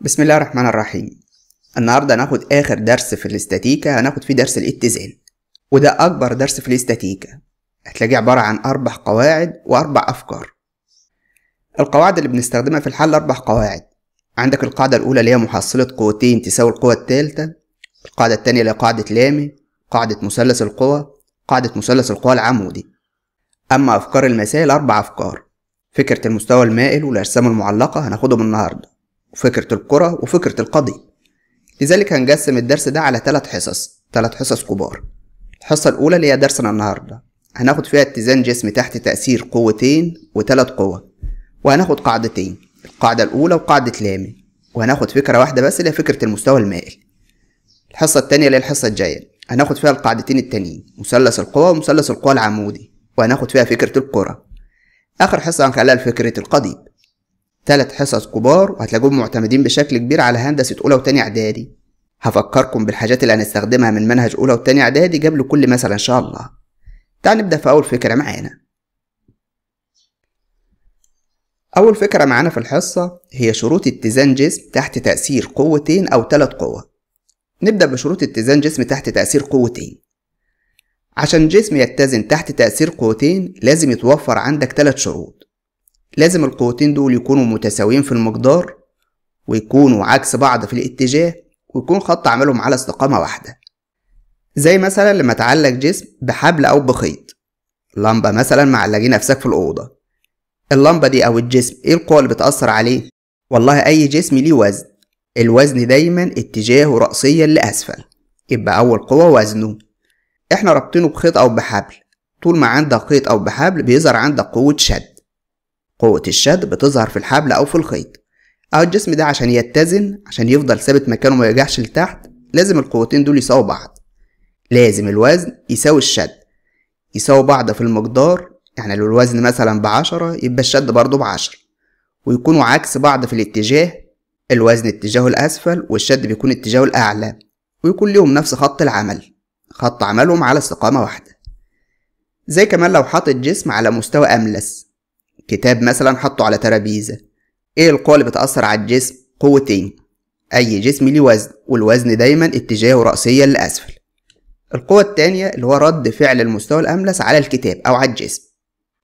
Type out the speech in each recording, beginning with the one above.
بسم الله الرحمن الرحيم النهاردة هناخد آخر درس في الاستاتيكا هناخد فيه درس الاتزان وده أكبر درس في الاستاتيكا هتلاقيه عبارة عن أربع قواعد وأربع أفكار القواعد اللي بنستخدمها في الحل أربع قواعد عندك القاعدة الأولى اللي هي محصلة قوتين تساوي القوة الثالثة القاعدة الثانية اللي هي قاعدة لامي قاعدة مثلث القوى قاعدة مثلث القوى العمودي أما أفكار المسائل أربع أفكار فكرة المستوى المائل والأجسام المعلقة هناخدهم النهاردة وفكرة الكرة وفكرة القضي لذلك هنقسم الدرس ده على ثلاث حصص ثلاث حصص كبار الحصة الأولى اللي هي درسنا النهاردة هناخد فيها اتزان جسم تحت تأثير قوتين وثلاث قوة وهناخد قاعدتين القاعدة الأولى وقاعدة لامي وهناخد فكرة واحدة بس اللي هي فكرة المستوى المائل الحصة التانية اللي هي الحصة الجاية هناخد فيها القاعدتين التانيين مثلث القوى ومثلث القوى العمودي وهناخد فيها فكرة الكرة آخر حصة هنخليها لفكرة القضيب تلات حصص كبار وهتلاقوهم معتمدين بشكل كبير على هندسة أولى وتانية إعدادي هفكركم بالحاجات اللي هنستخدمها من منهج أولى وتانية إعدادي قبل كل مثلا إن شاء الله تعال نبدأ في أول فكرة معانا أول فكرة معانا في الحصة هي شروط اتزان جسم تحت تأثير قوتين أو ثلاث قوة نبدأ بشروط اتزان جسم تحت تأثير قوتين عشان جسم يتزن تحت تأثير قوتين لازم يتوفر عندك ثلاث شروط لازم القوتين دول يكونوا متساويين في المقدار ويكونوا عكس بعض في الاتجاه ويكون خط عملهم على استقامة واحدة زي مثلا لما تعلق جسم بحبل أو بخيط لمبة مثلا نفسك في الأوضة اللمبة دي أو الجسم إيه القوة اللي بتأثر عليه؟ والله أي جسم ليه وزن الوزن دايما اتجاهه رأسيا لأسفل يبقى أول قوة وزنه إحنا رابطينه بخيط أو بحبل طول ما عندك خيط أو بحبل بيظهر عندك قوة شد قوة الشد بتظهر في الحبل أو في الخيط أو الجسم ده عشان يتزن عشان يفضل ثابت مكانه ما يرجعش لتحت لازم القوتين دول يساووا بعض لازم الوزن يساوي الشد يساوي بعض في المقدار يعني لو الوزن مثلا بعشرة يبقى الشد برضه بعشرة ويكونوا عكس بعض في الاتجاه الوزن اتجاهه الأسفل والشد بيكون اتجاهه الأعلى ويكون ليهم نفس خط العمل خط عملهم على استقامة واحدة زي كمان لو حاطط جسم على مستوى أملس كتاب مثلا حطه على ترابيزة ايه القوة اللي بتأثر على الجسم قوتين أي جسم ليه وزن والوزن دايما اتجاهه رأسيا لأسفل القوة التانية اللي هو رد فعل المستوى الأملس على الكتاب أو على الجسم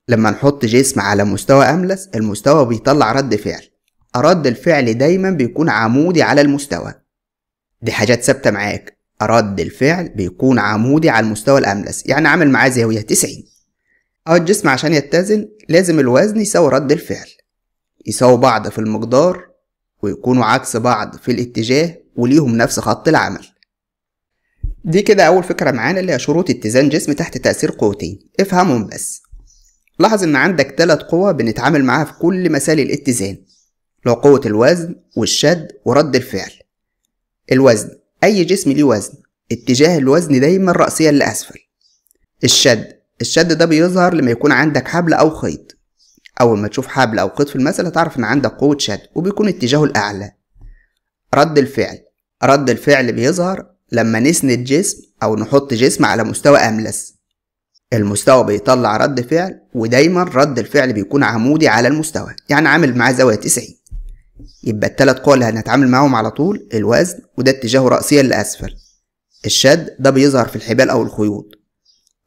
لما نحط جسم على مستوى أملس المستوى بيطلع رد فعل رد الفعل دايما بيكون عمودي على المستوى دي حاجات ثابتة معاك رد الفعل بيكون عمودي على المستوى الأملس يعني عامل معاه زاوية 90 أو الجسم عشان يتزن لازم الوزن يساوي رد الفعل يساووا بعض في المقدار ويكونوا عكس بعض في الاتجاه وليهم نفس خط العمل دي كده أول فكرة معانا اللي هي شروط اتزان جسم تحت تأثير قوتين افهمهم بس لاحظ ان عندك ثلاث قوى بنتعامل معاها في كل مسائل الاتزان لو قوة الوزن والشد ورد الفعل الوزن أي جسم ليه وزن اتجاه الوزن دايما رأسيا لأسفل الشد الشد ده بيظهر لما يكون عندك حبل أو خيط أول ما تشوف حبل أو خيط في المثل هتعرف إن عندك قوة شد وبيكون اتجاهه الأعلى رد الفعل رد الفعل بيظهر لما نسند جسم أو نحط جسم على مستوى أملس المستوى بيطلع رد فعل ودايما رد الفعل بيكون عمودي على المستوى يعني عامل معاه زاوية 90 يبقى التلات قوى اللي هنتعامل معاهم على طول الوزن وده اتجاهه رأسيا لأسفل الشد ده بيظهر في الحبال أو الخيوط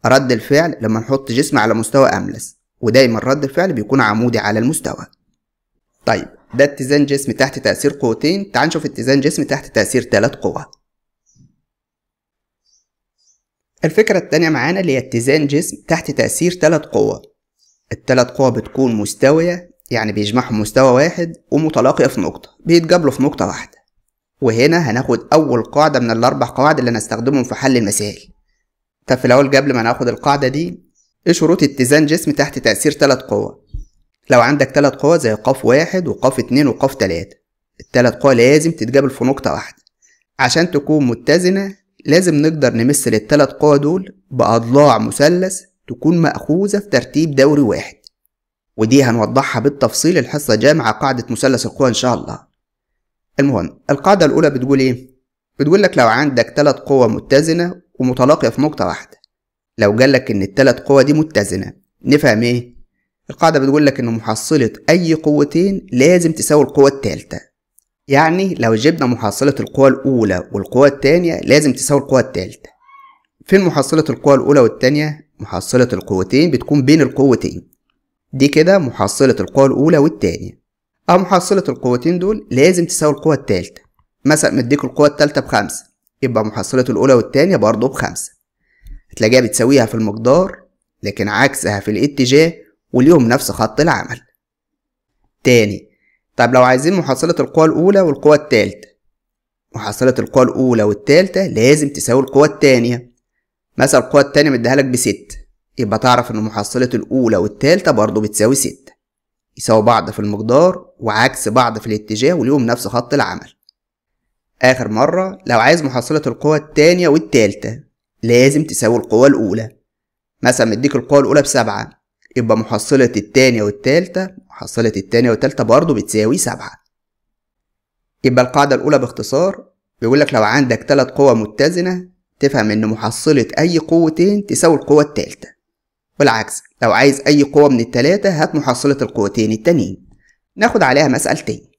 رد الفعل لما نحط جسم على مستوى أملس ودايما رد الفعل بيكون عمودي على المستوى طيب ده اتزان جسم تحت تأثير قوتين تعال نشوف اتزان جسم تحت تأثير تلات قوى الفكرة التانية معانا اللي هي اتزان جسم تحت تأثير تلات قوى التلات قوى بتكون مستوية يعني بيجمعهم مستوى واحد ومتلاقية في نقطة بيتقابلوا في نقطة واحدة وهنا هناخد أول قاعدة من الأربع قواعد اللي هنستخدمهم في حل المسائل طب في الأول قبل ما ناخد القاعدة دي إيه شروط اتزان جسم تحت تأثير تلات قوى لو عندك تلات قوى زي قاف واحد وقاف اتنين وقاف تلاتة التلات قوى لازم تتقابل في نقطة واحدة عشان تكون متزنة لازم نقدر نمثل التلات قوى دول بأضلاع مثلث تكون مأخوذة في ترتيب دوري واحد ودي هنوضحها بالتفصيل الحصة جامعة مع قاعدة مثلث القوى إن شاء الله المهم القاعدة الأولى بتقول إيه؟ بتقول لك لو عندك تلات قوى متزنة ومتلاقية في نقطة واحدة لو جالك إن التلات قوى دي متزنة نفهم إيه؟ القاعدة بتقول لك إن محصلة أي قوتين لازم تساوي القوة التالتة يعني لو جبنا محصلة القوى الأولى والقوى التانية لازم تساوي القوى التالتة فين محصلة القوى الأولى والتانية؟ محصلة القوتين بتكون بين القوتين دي كده محصلة القوى الأولى والتانية أو محصلة القوتين دول لازم تساوي القوى التالتة مثلا مديك القوى التالتة بخمسة يبقى محصلة الأولى والتانية برضه بخمسة هتلاقيها بتساويها في المقدار لكن عكسها في الاتجاه وليهم نفس خط العمل تاني طب لو عايزين محصلة القوى الأولى والقوى التالتة محصلة القوى الأولى والتالتة لازم تساوي القوى التانية مثلا القوى التانية مديهالك بستة يبقى تعرف إن محصلة الأولى والتالتة برضه بتساوي ستة يساوي بعض في المقدار وعكس بعض في الاتجاه وليهم نفس خط العمل آخر مرة لو عايز محصلة القوى التانية والتالتة لازم تساوي القوى الأولى مثلا مديك القوى الأولى بسبعة يبقى محصلة التانية والتالتة محصلة التانية والتالتة برضه بتساوي سبعة يبقى القاعدة الأولى باختصار بيقولك لو عندك تلات قوى متزنة تفهم إن محصلة أي قوتين تساوي القوة التالتة والعكس لو عايز أي قوة من التلاتة هات محصلة القوتين التانيين ناخد عليها مسألتين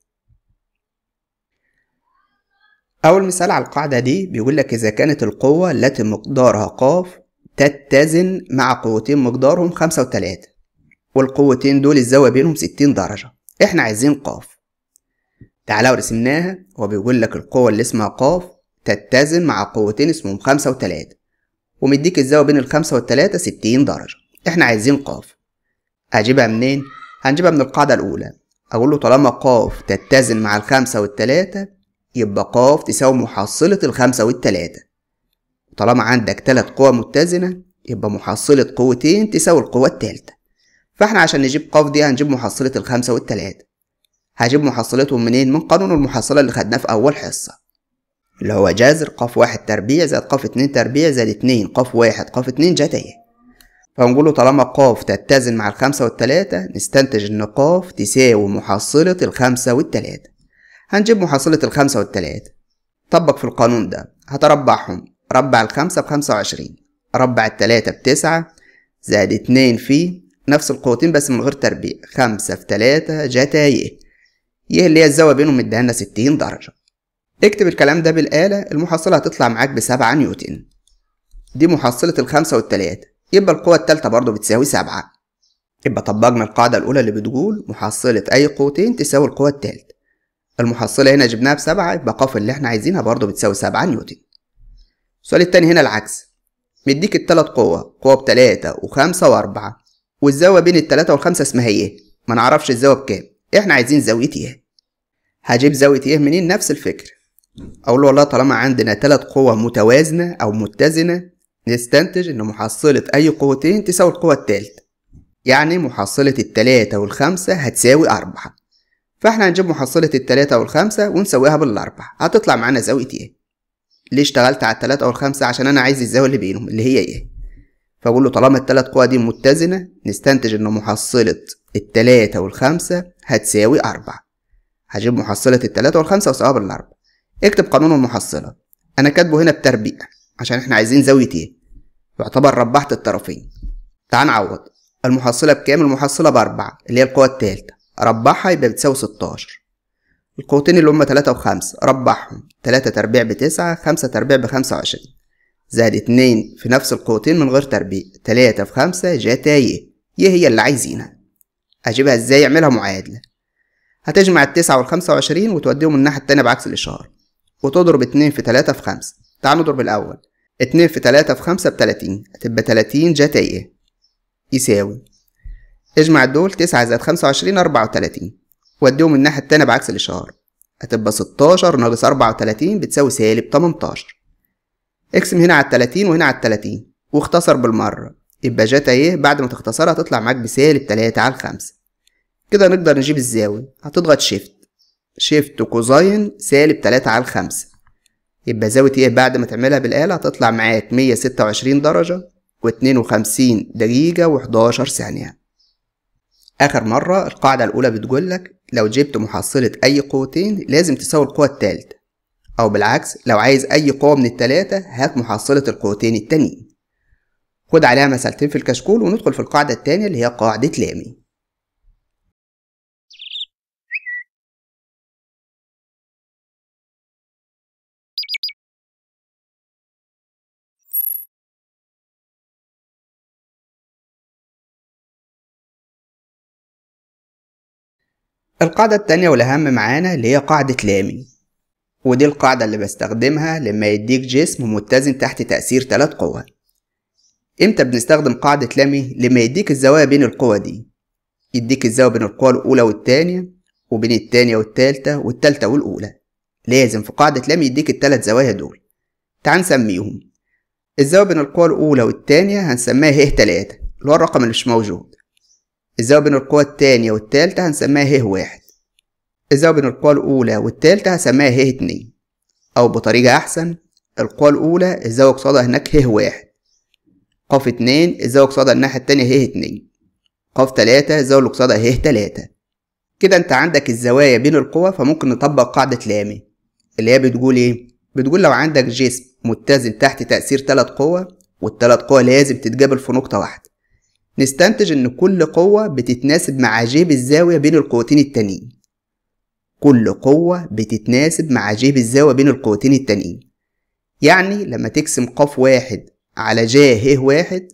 أول مثال على القاعدة دي بيقولك إذا كانت القوة التي مقدارها ق تتزن مع قوتين مقدارهم خمسة وتلاتة والقوتين دول الزاوية بينهم ستين درجة احنا عايزين قاف تعالى ورسمناها هو بيقول لك القوة اللي اسمها قاف تتزن مع قوتين اسمهم خمسة وتلاتة ومديك الزاوية بين الخمسة والتلاتة ستين درجة احنا عايزين قاف هجيبها منين؟ هنجيبها من القاعدة الأولى أقول له طالما قاف تتزن مع الخمسة والتلاتة يبقى قاف تساوي محصلة الخمسة والتلاتة طالما عندك تلات قوى متزنة يبقى محصلة قوتين تساوي القوة التالتة فاحنا عشان نجيب قاف دي هنجيب محصلة الخمسة والتلاتة هجيب محصلتهم منين من قانون المحصلة اللي خدناه في أول حصة اللي هو جذر قاف واحد تربيع زائد قاف اتنين تربيع زائد اتنين قاف واحد قاف اتنين جتاية فنقول له طالما قاف تتزن مع الخمسة والتلاتة نستنتج إن قاف تساوي محصلة الخمسة والتلاتة هنجيب محصلة الخمسة والتلاتة طبق في القانون ده هتربعهم ربع الخمسة بخمسة وعشرين ربع التلاتة بتسعة زائد اتنين في نفس القوتين بس من غير تربيع خمسة في تلاتة جتا ي ي اللي هي الزاوية بينهم مديهالنا ستين درجة اكتب الكلام ده بالآلة المحصلة هتطلع معاك بسبعة نيوتن دي محصلة الخمسة والتلاتة يبقى القوة التالتة برضه بتساوي سبعة يبقى طبقنا القاعدة الأولى اللي بتقول محصلة أي قوتين تساوي القوة التالتة المحصلة هنا جبناها بسبعة يبقى قاف اللي احنا عايزينها برضه بتساوي سبعة نيوتن السؤال التاني هنا العكس مديك التلات قوة قوة بتلاتة وخمسة وأربعة والزاوية بين التلاتة والخمسة اسمها ايه؟ ما نعرفش الزاوية بكام احنا عايزين زاوية ايه؟ هجيب زاوية ايه منين؟ نفس الفكر أقول له والله طالما عندنا تلات قوة متوازنة أو متزنة نستنتج إن محصلة أي قوتين تساوي القوة التالتة يعني محصلة التلاتة والخمسة هتساوي أربعة فاحنا هنجيب محصلة التلاتة والخمسة ونسويها بالأربعة هتطلع معانا زاوية ايه؟ ليه اشتغلت على التلاتة أو الخمسة عشان أنا عايز الزاوية اللي بينهم اللي هي إيه فأقول له طالما التلات قوى دي متزنة نستنتج إن محصلة التلاتة والخمسة هتساوي أربعة هجيب محصلة التلاتة والخمسة وأساويها بالأربعة اكتب قانون المحصلة أنا كاتبه هنا بتربيع عشان إحنا عايزين زاوية إيه يعتبر ربحت الطرفين تعال نعوض المحصلة بكام المحصلة بأربعة اللي هي القوة التالتة ربحها يبقى بتساوي ستاشر القوتين اللي هما تلاتة وخمسة ربعهم تلاتة تربيع بتسعة خمسة تربيع بخمسة وعشرين زائد اتنين في نفس القوتين من غير تربيع تلاتة في خمسة جتا ي ي هي اللي عايزينها أجيبها ازاي اعملها معادلة هتجمع التسعة والخمسة وعشرين وتوديهم الناحية التانية بعكس الإشارة وتضرب اتنين في تلاتة في خمسة تعال نضرب الأول اتنين في تلاتة في خمسة بتلاتين هتبقى تلاتين ي يساوي اجمع دول تسعة زائد خمسة وعشرين أربعة وتلاتين وأديهم الناحية التانية بعكس الإشارة هتبقى 16 ناقص 34 بتساوي سالب 18 اقسم هنا على 30 وهنا على 30 واختصر بالمرة يبقى جتا ايه بعد ما تختصرها هتطلع معاك بسالب 3 على 5 كده نقدر نجيب الزاوية هتضغط شيفت شيفت كوزين سالب 3 على 5 يبقى زاوية ايه بعد ما تعملها بالآلة هتطلع معاك 126 درجة و52 دقيقة و11 ثانية آخر مرة القاعدة الأولى بتقول لك لو جبت محصلة أي قوتين لازم تساوي القوة التالتة أو بالعكس لو عايز أي قوة من التلاتة هات محصلة القوتين التانيين خد عليها مسألتين في الكشكول وندخل في القاعدة التانية اللي هي قاعدة لامي القاعدة التانية والأهم معانا اللي هي قاعدة لامي ودي القاعدة اللي بستخدمها لما يديك جسم متزن تحت تأثير ثلاث قوى امتى بنستخدم قاعدة لامي لما يديك الزوايا بين القوى دي يديك الزاوية بين القوى الأولى والتانية وبين التانية والتالتة والتالتة والأولى لازم في قاعدة لامي يديك التلات زوايا دول تعال نسميهم الزاوية بين القوى الأولى والتانية هنسميها ه تلاتة اللي هو الرقم اللي مش موجود الزاوية بين القوى التانية والتالتة هنسميها ه واحد الزاوية بين القوى الأولى والتالتة هسميها ه اتنين أو بطريقة أحسن القوى الأولى الزاوية قصادها هناك ه واحد قاف اتنين الزاوية قصادها الناحية التانية ه اتنين قاف تلاتة الزاوية اللي قصادها ه تلاتة كده انت عندك الزوايا بين القوى فممكن نطبق قاعدة لامي اللي هي بتقول ايه؟ بتقول لو عندك جسم متزن تحت تأثير تلات قوى والتلات قوى لازم تتقابل في نقطة واحدة نستنتج إن كل قوة بتتناسب مع جيب الزاوية بين القوتين التانيين كل قوة بتتناسب مع جيب الزاوية بين القوتين التانيين يعني لما تقسم ق واحد على ج ه واحد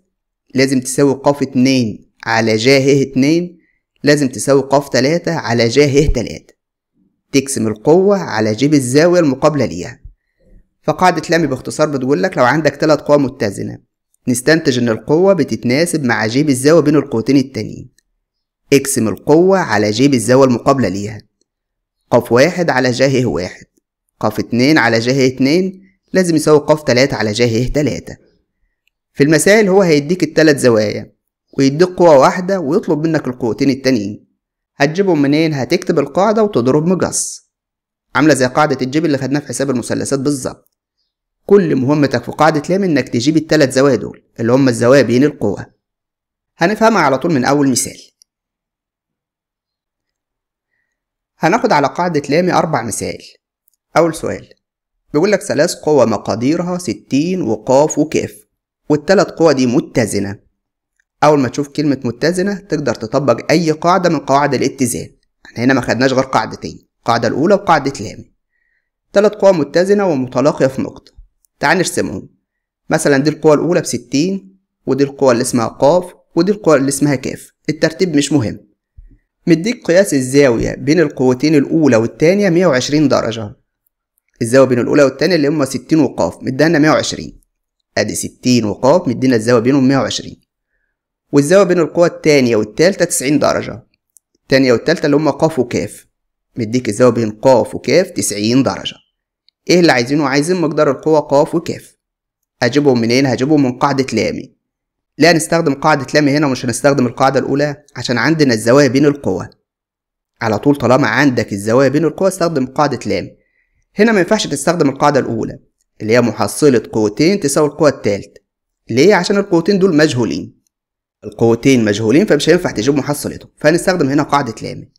لازم تساوي ق اتنين على ج ه اتنين لازم تساوي ق تلاتة على ج ه تلاتة تقسم القوة على جيب الزاوية المقابلة ليها فقاعدة لامي باختصار بتقول لك لو عندك تلات قوى متزنة نستنتج إن القوة بتتناسب مع جيب الزاوية بين القوتين التانيين اقسم القوة على جيب الزاوية المقابلة ليها قف واحد على جهه واحد قاف اتنين على جهه اتنين لازم يساوي قاف تلاتة على جهه تلاتة في المسائل هو هيديك التلات زوايا ويديك قوة واحدة ويطلب منك القوتين التانيين هتجيبهم منين هتكتب القاعدة وتضرب مقص عاملة زي قاعدة الجيب اللي خدناها في حساب المثلثات بالظبط كل مهمتك في قاعدة لام إنك تجيب التلات زوايا دول اللي هما الزوايا بين القوة هنفهمها على طول من أول مثال هناخد على قاعدة لامي أربع مثال أول سؤال بيقول لك ثلاث قوى مقاديرها ستين وقاف وكاف والتلات قوى دي متزنة أول ما تشوف كلمة متزنة تقدر تطبق أي قاعدة من قواعد الاتزان احنا هنا ما خدناش غير قاعدتين القاعدة الأولى وقاعدة لامي تلات قوى متزنة ومتلاقية في نقطة تعال نرسمهم مثلا دي القوة الأولى بستين ودي القوة اللي اسمها ق ودي القوة اللي اسمها ك الترتيب مش مهم مديك قياس الزاوية بين القوتين الأولى والتانية مية وعشرين درجة الزاوية بين الأولى والتانية اللي هما ستين وق مدانا مية وعشرين أدي ستين وق مدينا الزاوية بينهم مية وعشرين والزاوية بين القوى التانية والتالتة تسعين درجة التانية والتالتة اللي هما ق وك مديك الزاوية بين ق وك تسعين درجة ايه اللي عايزينه عايزين مقدار القوة ق وكاف هجيبهم منين هجيبهم من قاعدة لامي لا هنستخدم قاعدة لام هنا مش هنستخدم القاعدة الأولى عشان عندنا الزوايا بين القوى على طول طالما عندك الزوايا بين القوى استخدم قاعدة لام هنا ما ينفعش تستخدم القاعدة الأولى اللي هي محصلة قوتين تساوي القوة التالت ليه عشان القوتين دول مجهولين القوتين مجهولين فمش هينفع تجيب محصلتهم فهنستخدم هنا قاعدة لام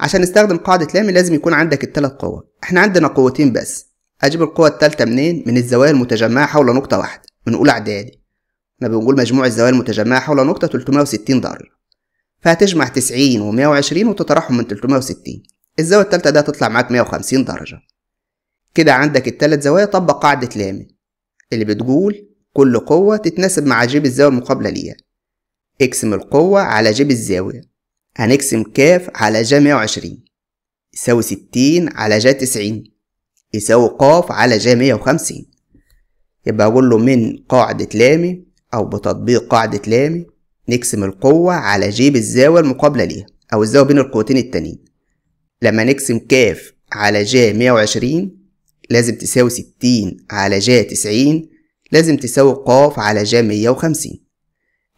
عشان نستخدم قاعدة لام لازم يكون عندك التلات قوى احنا عندنا قوتين بس أجيب القوة التالتة منين؟ من الزوايا المتجمعة حول نقطة واحدة من أولى إعدادي احنا بنقول مجموع الزوايا المتجمعة حول نقطة 360 درجة فهتجمع 90 و 120 وتطرحهم من 360 الزاوية التالتة ده هتطلع معاك 150 درجة كده عندك التلات زوايا طبق قاعدة لامي اللي بتقول كل قوة تتناسب مع جيب الزاوية المقابلة ليها اقسم القوة على جيب الزاوية هنقسم كاف على جا 120 يساوي 60 على جا 90 يساوي ق على ج 150 يبقى أقول له من قاعدة لامي أو بتطبيق قاعدة لامي نقسم القوة على ج بالزاوية المقابلة ليها أو الزاوية بين القوتين التانيين لما نقسم ك على ج 120 لازم تساوي 60 على ج 90 لازم تساوي ق على ج 150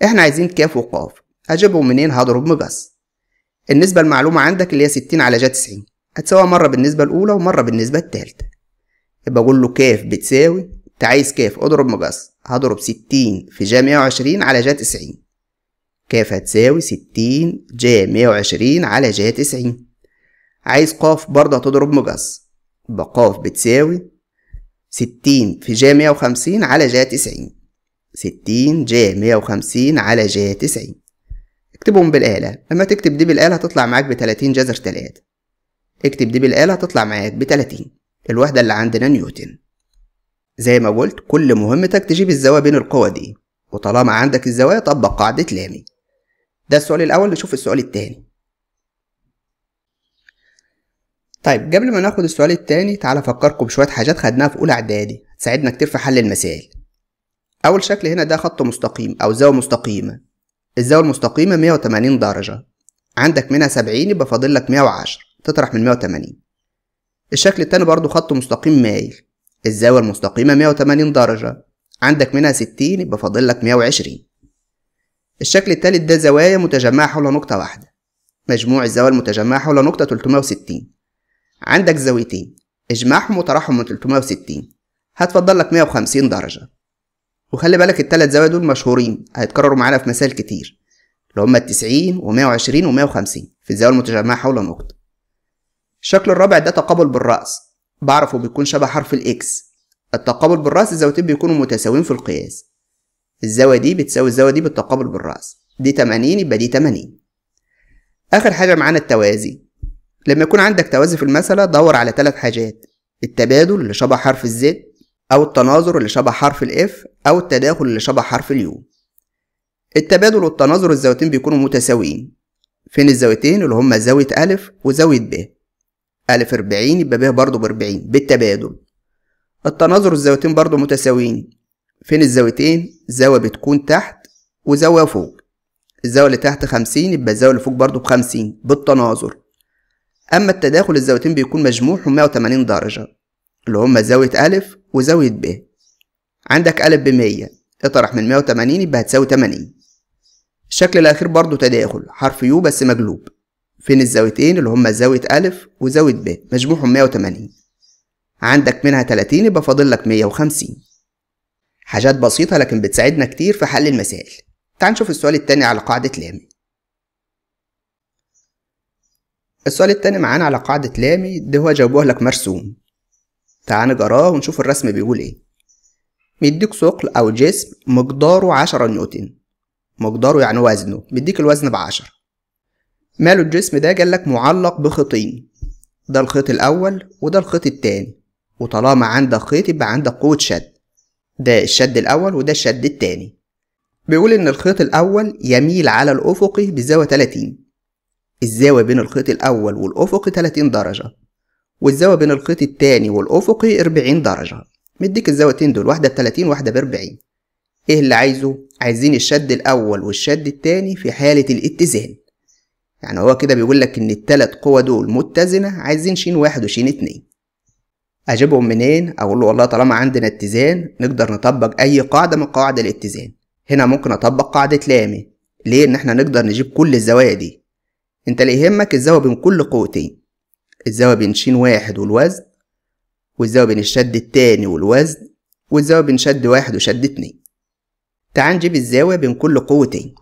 احنا عايزين ك وق اجيبهم منين هضرب بس النسبة المعلومة عندك اللي هي 60 على ج 90 هتساوي مرة بالنسبة الأولى ومرة بالنسبة التالتة يبقى أقول له كاف بتساوي أنت عايز كاف اضرب مقص هضرب ستين في جا مية وعشرين على جا تسعين كاف هتساوي ستين جا مية وعشرين على جا تسعين عايز قاف برضه هتضرب مقص يبقى قاف بتساوي ستين في جا مية وخمسين على جا تسعين ستين جا مية وخمسين على جا تسعين اكتبهم بالآلة لما تكتب دي بالآلة هتطلع معاك بتلاتين جذر تلاتة اكتب دي بالآلة هتطلع معاك بتلاتين الوحدة اللي عندنا نيوتن زي ما قلت كل مهمتك تجيب الزوايا بين القوى دي وطالما عندك الزوايا طبق قاعدة لامي ده السؤال الأول نشوف السؤال التاني طيب قبل ما ناخد السؤال التاني تعالى أفكركم بشوية حاجات خدناها في أولى إعدادي هتساعدنا كتير في حل المسائل أول شكل هنا ده خط مستقيم أو زاوية مستقيمة الزاوية المستقيمة 180 درجة عندك منها 70 يبقى فاضل لك 110 تطرح من 180 الشكل التاني برضو خط مستقيم مايل الزاوية المستقيمة 180 درجة عندك منها 60 يبقى فاضل لك 120 الشكل التالت ده زوايا متجمعة حول نقطة واحدة مجموع الزوايا المتجمعة حول نقطة 360 عندك زاويتين اجمعهم وطرحهم من 360 هتفضل لك 150 درجة وخلي بالك التلات زوايا دول مشهورين هيتكرروا معانا في مسائل كتير اللي هما التسعين ومية وعشرين ومية وخمسين في الزاوية المتجمعة حول نقطة الشكل الرابع ده تقابل بالرأس بعرفه بيكون شبه حرف الإكس التقابل بالرأس الزاويتين بيكونوا متساويين في القياس الزاوية دي بتساوي الزاوية دي بالتقابل بالرأس دي 80 يبقى دي 80 آخر حاجة معانا التوازي لما يكون عندك توازي في المسألة دور على ثلاث حاجات التبادل اللي شبه حرف الزد أو التناظر اللي شبه حرف الإف أو التداخل اللي شبه حرف اليو التبادل والتناظر الزاويتين بيكونوا متساويين فين الزاويتين اللي هما زاوية أ وزاوية ب ألف أربعين يبقى ب برضه بأربعين بالتبادل التناظر الزاويتين برضه متساويين فين الزاويتين؟ زاوية بتكون تحت وزاوية فوق الزاوية اللي تحت خمسين يبقى الزاوية اللي فوق برضه بخمسين بالتناظر أما التداخل الزاويتين بيكون مجموعهم مية وتمانين درجة اللي هما زاوية ألف وزاوية ب عندك ألف بمية اطرح من مية وتمانين يبقى هتساوي تمانين الشكل الأخير برضه تداخل حرف يو بس مجلوب فين الزاويتين اللي هما زاوية أ وزاوية ب مجموعهم 180 عندك منها 30 يبقى فاضل لك 150 حاجات بسيطة لكن بتساعدنا كتير في حل المسائل تعال نشوف السؤال التاني على قاعدة لامي السؤال التاني معانا على قاعدة لامي ده هو جاوبوه لك مرسوم تعال نجراه ونشوف الرسم بيقول ايه بيديك ثقل أو جسم مقداره عشرة نيوتن مقداره يعني وزنه بيديك الوزن بعشرة ماله الجسم ده جالك معلق بخيطين ده الخيط الأول وده الخيط التاني وطالما عندك خيط يبقى عندك قوة شد ده الشد الأول وده الشد التاني بيقول إن الخيط الأول يميل على الأفقي بزاوية 30 الزاوية بين الخيط الأول والأفقي 30 درجة والزاوية بين الخيط التاني والأفقي 40 درجة مديك الزاويتين دول واحدة 30 واحدة بأربعين إيه اللي عايزه؟ عايزين الشد الأول والشد التاني في حالة الاتزان يعني هو كده بيقول لك ان التلات قوى دول متزنة عايزين شين واحد وشين اتنين اجيبهم منين اقول له والله طالما عندنا اتزان نقدر نطبق اي قاعدة من قواعد الاتزان هنا ممكن اطبق قاعدة لامي ليه ان احنا نقدر نجيب كل الزوايا دي انت اللي يهمك الزاوية بين كل قوتين الزاوية بين شين واحد والوزن والزاوية بين الشد التاني والوزن والزاوية بين شد واحد وشد اتنين تعال نجيب الزاوية بين كل قوتين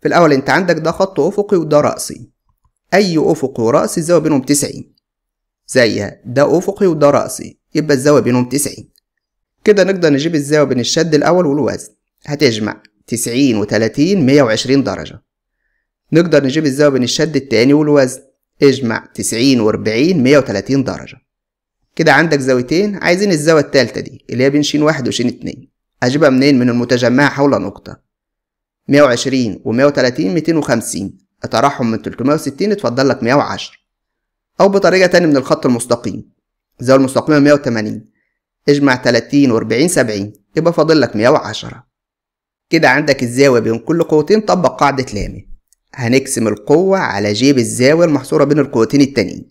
في الأول أنت عندك ده خط أفقي وده رأسي أي أفقي ورأسي الزاوية بينهم تسعين زيها ده أفقي وده رأسي يبقى الزاوية بينهم تسعين كده نقدر نجيب الزاوية بين الشد الأول والوزن هتجمع تسعين وتلاتين مية وعشرين درجة نقدر نجيب الزاوية بين الشد التاني والوزن اجمع تسعين وأربعين مية وتلاتين درجة كده عندك زاويتين عايزين الزاوية التالتة دي اللي هي بين ش واحد وشين اتنين أجيبها منين من المتجمعة حول نقطة 120 و130 250 اتراحهم من 360 اتفضل لك 110 أو بطريقة تانية من الخط المستقيم زاوية المستقيمة 180 اجمع 30 و40 70 يبقى فاضل لك 110 كده عندك الزاوية بين كل قوتين طبق قاعدة لامي هنقسم القوة على جيب الزاوية المحصورة بين القوتين التانيين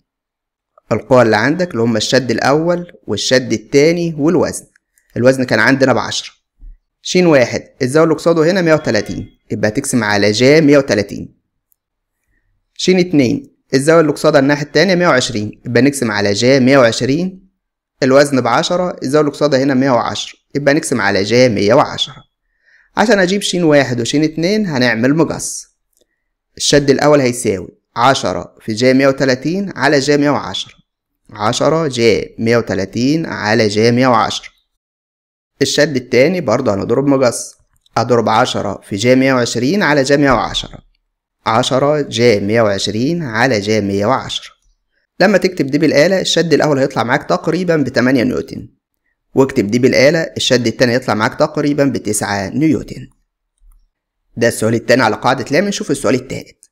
القوة اللي عندك اللي هما الشد الأول والشد التاني والوزن الوزن كان عندنا بعشرة ش واحد الزاوية اللي قصاده هنا 130 يبقى تقسم على ج 130 ش اتنين الزاوية اللي قصادها الناحية التانية 120 يبقى نقسم على ج 120 الوزن بعشرة الزاوية اللي قصادها هنا 110 يبقى نقسم على ج 110 عشان أجيب ش واحد وش اتنين هنعمل مقص الشد الأول هيساوي عشرة في ج 130 على ج 110 عشرة ج 130 على ج 110 الشد التاني برضه هنضرب مجص هضرب عشرة في جا مية وعشرين على جا مية وعشرة عشرة جا مية وعشرين على جا مية وعشرة لما تكتب دي بالآلة الشد الأول هيطلع معاك تقريبا بتمانية نيوتن واكتب دي بالآلة الشد التاني هيطلع معاك تقريبا بتسعة نيوتن ده السؤال التاني على قاعدة لام نشوف السؤال التالت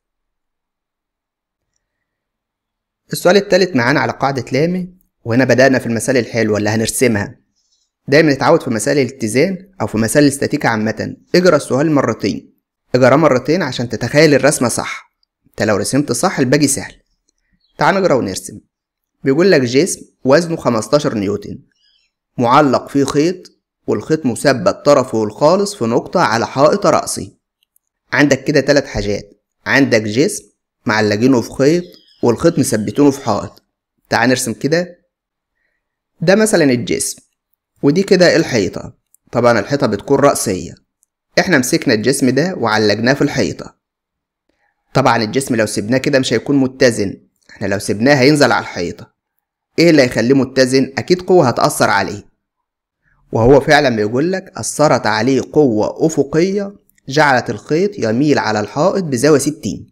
السؤال التالت معانا على قاعدة لام وهنا بدأنا في المسألة الحلوة اللي هنرسمها دايما اتعود في مسائل الاتزان أو في مسائل الاستاتيكا عامة اجرى السؤال مرتين اجراه مرتين عشان تتخيل الرسمة صح انت لو رسمت صح الباقي سهل تعال نجرى ونرسم بيقول لك جسم وزنه 15 نيوتن معلق فيه خيط والخيط مثبت طرفه الخالص في نقطة على حائط رأسي عندك كده تلات حاجات عندك جسم معلقينه في خيط والخيط مثبتينه في حائط تعال نرسم كده ده مثلا الجسم ودي كده الحيطة طبعا الحيطة بتكون رأسية احنا مسكنا الجسم ده وعلقناه في الحيطة طبعا الجسم لو سيبناه كده مش هيكون متزن احنا لو سيبناه هينزل على الحيطة ايه اللي هيخليه متزن اكيد قوة هتأثر عليه وهو فعلا بيقول لك أثرت عليه قوة أفقية جعلت الخيط يميل على الحائط بزاوية 60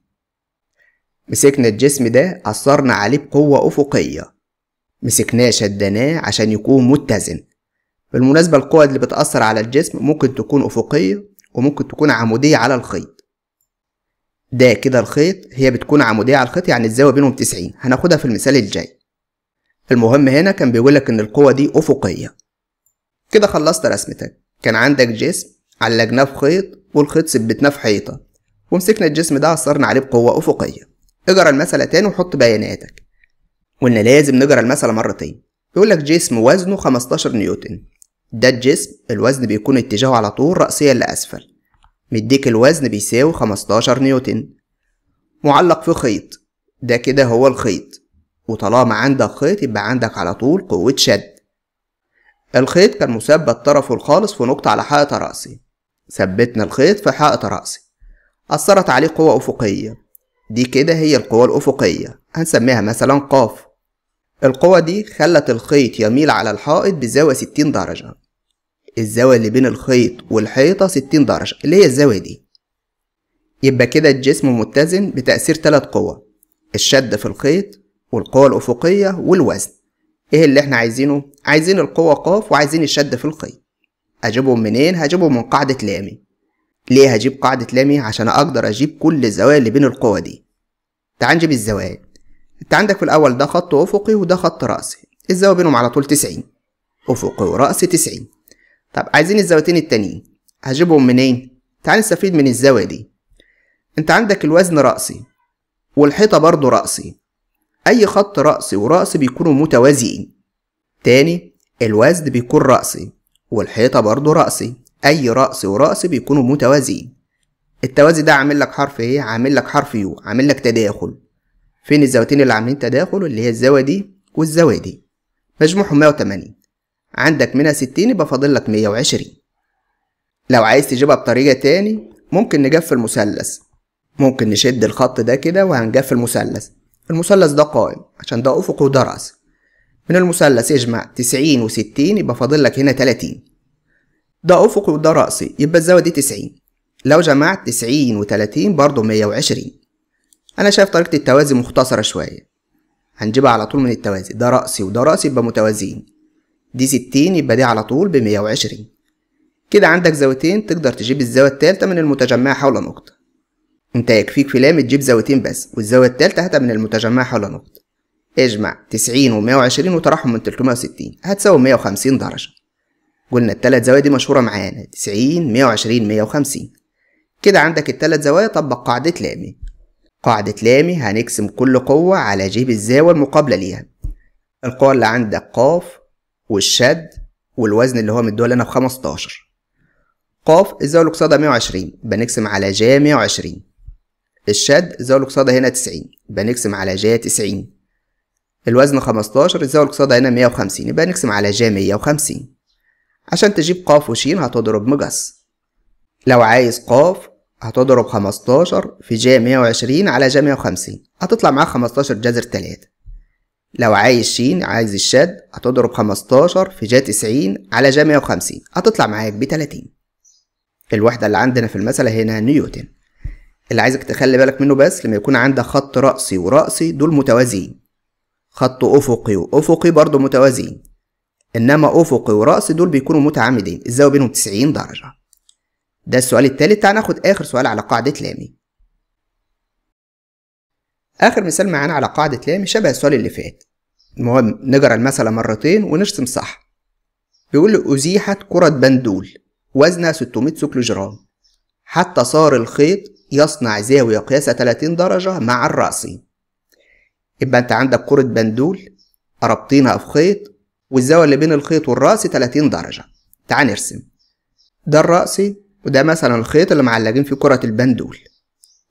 مسكنا الجسم ده أثرنا عليه بقوة أفقية مسكناه شدناه عشان يكون متزن بالمناسبة القوى اللي بتأثر على الجسم ممكن تكون أفقية وممكن تكون عمودية على الخيط ده كده الخيط هي بتكون عمودية على الخيط يعني الزاوية بينهم 90 هناخدها في المثال الجاي المهم هنا كان بيقولك إن القوة دي أفقية كده خلصت رسمتك كان عندك جسم علقناه في خيط والخيط ثبتناه في حيطة ومسكنا الجسم ده أثرنا عليه بقوة أفقية اجرى المثل تاني وحط بياناتك قلنا لازم نجرى المثل مرتين بيقولك جسم وزنه 15 نيوتن ده الجسم الوزن بيكون اتجاهه على طول رأسيا لأسفل مديك الوزن بيساوي 15 نيوتن معلق في خيط ده كده هو الخيط وطالما عندك خيط يبقى عندك على طول قوة شد الخيط كان مثبت طرفه الخالص في نقطة على حائط رأسي ثبتنا الخيط في حائط رأسي أثرت عليه قوة أفقية دي كده هي القوة الأفقية هنسميها مثلا قاف القوة دي خلت الخيط يميل على الحائط بزاوية 60 درجة الزاوية اللي بين الخيط والحيطة ستين درجة اللي هي الزاوية دي يبقى كده الجسم متزن بتأثير تلات قوى الشد في الخيط والقوة الأفقية والوزن ايه اللي احنا عايزينه؟ عايزين القوة قاف وعايزين الشد في الخيط هجيبهم منين؟ هجيبهم من قاعدة لامي ليه هجيب قاعدة لامي؟ عشان أقدر أجيب كل الزوايا اللي بين القوى دي تعال نجيب الزوايا انت عندك في الأول ده خط أفقي وده خط رأسي الزاوية بينهم على طول تسعين أفقي ورأسي تسعين طب عايزين الزاويتين التانيين هجيبهم منين تعال نستفيد من الزاوية دي انت عندك الوزن رأسي والحيطة برضو رأسي أي خط رأسي ورأسي بيكونوا متوازيين تاني الوزن بيكون رأسي والحيطة برضو رأسي أي راسي وراسي بيكونوا متوازيين التوازي ده عامل لك حرف ايه عامل لك حرف يو عامل لك تداخل فين الزاويتين اللي عاملين تداخل اللي هي الزاوية دي والزاوية دي مجموعهم 180 عندك منها ستين يبقى فاضل لك مية وعشرين لو عايز تجيبها بطريقة تاني ممكن نجفل مثلث ممكن نشد الخط ده كده وهنجفل مثلث المثلث ده قائم عشان ده أفق وده رأس من المثلث اجمع تسعين وستين يبقى فاضل لك هنا تلاتين ده أفقي وده رأسي يبقى الزاوية دي تسعين لو جمعت تسعين وتلاتين برضه مية وعشرين أنا شايف طريقة التوازي مختصرة شوية هنجيبها على طول من التوازي ده رأسي وده رأسي يبقى متوازيين دي ستين يبقى دي على طول بمية وعشرين كده عندك زاويتين تقدر تجيب الزاوية التالتة من المتجمع حول نقطة انت يكفيك في لام تجيب زاويتين بس والزاوية التالتة هاتها من المتجمع حول نقطة اجمع تسعين ومية وعشرين وطرحهم من تلتمية وستين هتساوي مية وخمسين درجة قلنا التلات زوايا دي مشهورة معانا تسعين مية وعشرين مية وخمسين كده عندك التلات زوايا طبق قاعدة لامي قاعدة لامي هنقسم كل قوة على جيب الزاوية المقابلة ليها القوة اللي عندك ق والشد والوزن اللي هو مديه لنا ب 15 ق الزاوية الأقصادة 120 بنقسم على ج 120 الشد الزاوية الأقصادة هنا 90 بنقسم على ج 90 الوزن 15 الزاوية الأقصادة هنا 150 يبقى نقسم على ج 150 عشان تجيب ق وش هتضرب مقص لو عايز ق هتضرب 15 في ج 120 على ج 150 هتطلع معاك 15 جذر 3 لو عايز ش عايز الشد هتضرب 15 في جا 90 على جا 150 هتطلع معاك ب 30 الوحدة اللي عندنا في المثل هنا نيوتن اللي عايزك تخلي بالك منه بس لما يكون عندك خط رأسي ورأسي دول متوازيين خط أفقي وأفقي برضه متوازيين إنما أفقي ورأسي دول بيكونوا متعامدين الزاوية بينهم 90 درجة ده السؤال التالت تعال ناخد آخر سؤال على قاعدة لامي آخر مثال معانا على قاعدة لام شبه السؤال اللي فات المهم نجرى المثل مرتين ونرسم صح بيقول أزيحت كرة بندول وزنها 600 سكل جرام حتى صار الخيط يصنع زاوية قياسها 30 درجة مع الرأسين يبقى أنت عندك كرة بندول رابطينها في خيط والزاوية اللي بين الخيط والرأس 30 درجة تعال نرسم ده الرأسي وده مثلا الخيط اللي معلقين فيه كرة البندول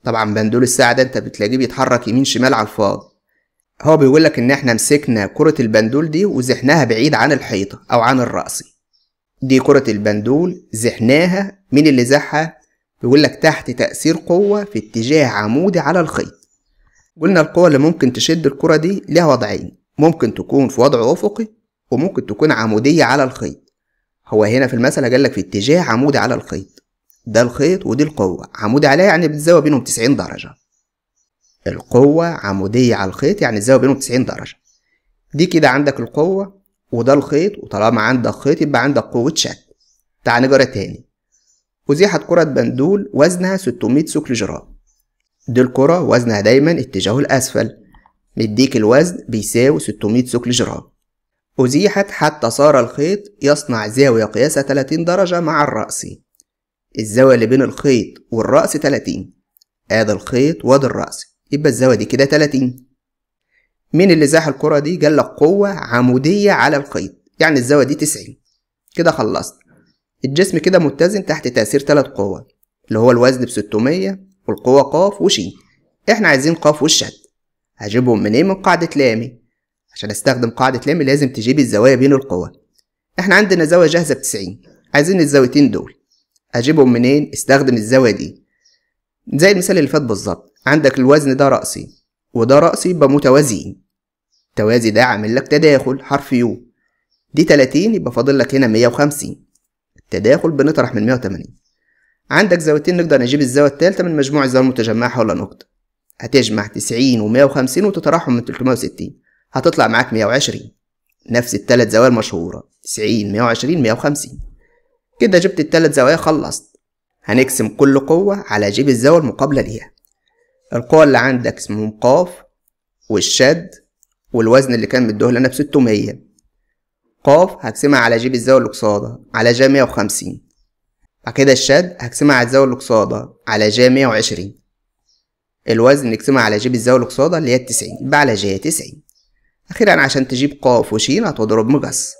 طبعا بندول الساعة ده انت بتلاقيه بيتحرك يمين شمال على الفاضي هو بيقول لك ان احنا مسكنا كرة البندول دي وزحناها بعيد عن الحيطة او عن الرأسي دي كرة البندول زحناها مين اللي زحها بيقول لك تحت تأثير قوة في اتجاه عمودي على الخيط قلنا القوة اللي ممكن تشد الكرة دي ليها وضعين ممكن تكون في وضع أفقي وممكن تكون عمودية على الخيط هو هنا في المثل قال لك في اتجاه عمودي على الخيط ده الخيط ودي القوة عمودي عليها يعني بتزاوى بينهم تسعين درجة القوة عمودية على الخيط يعني تزاوى بينهم تسعين درجة دي كده عندك القوة وده الخيط وطالما عندك خيط يبقى عندك قوة شد تعال نجرى تاني أزيحت كرة بندول وزنها ستمية سكل جرام دي الكرة وزنها دايما اتجاه الأسفل مديك الوزن بيساوي ستمية سكل جرام أزيحت حتى صار الخيط يصنع زاوية قياسها 30 درجة مع الرأس الزاوية اللي بين الخيط والرأس 30 آه الخيط وادي الرأس يبقى الزاوية دي كده 30 مين اللي زاح الكرة دي قال لك قوة عمودية على الخيط يعني الزاوية دي 90 كده خلصت الجسم كده متزن تحت تأثير تلات قوى اللي هو الوزن ب 600 والقوة قاف وش احنا عايزين قاف والشد هجيبهم منين من قاعدة لامي عشان استخدم قاعدة لامي لازم تجيب الزوايا بين القوى احنا عندنا زاوية جاهزة ب 90 عايزين الزاويتين دول أجيبهم منين استخدم الزاوية دي زي المثال اللي فات بالظبط عندك الوزن ده رأسي وده رأسي يبقى متوازي التوازي ده عامل لك تداخل حرف يو دي 30 يبقى فاضل لك هنا 150 التداخل بنطرح من 180 عندك زاويتين نقدر نجيب الزاوية الثالثة من مجموع الزوايا المتجمعة حول نقطة هتجمع 90 و150 وتطرحهم من 360 هتطلع معاك 120 نفس الثلاث زوايا المشهورة 90 120 150 كده جبت التلات زوايا خلصت هنقسم كل قوة على جيب الزاوية المقابلة ليها القوة اللي عندك اسمهم قاف والشد والوزن اللي كان مديه لنا بستمية قاف هقسمها على جيب الزاوية الأقصادة على جا مية وخمسين بعد كده الشد هقسمها على الزاوية الأقصادة على جا مية وعشرين الوزن نقسمها على جيب الزاوية الأقصادة اللي هي التسعين يبقى على جا تسعين أخيرا عشان تجيب قاف وشين هتضرب مقص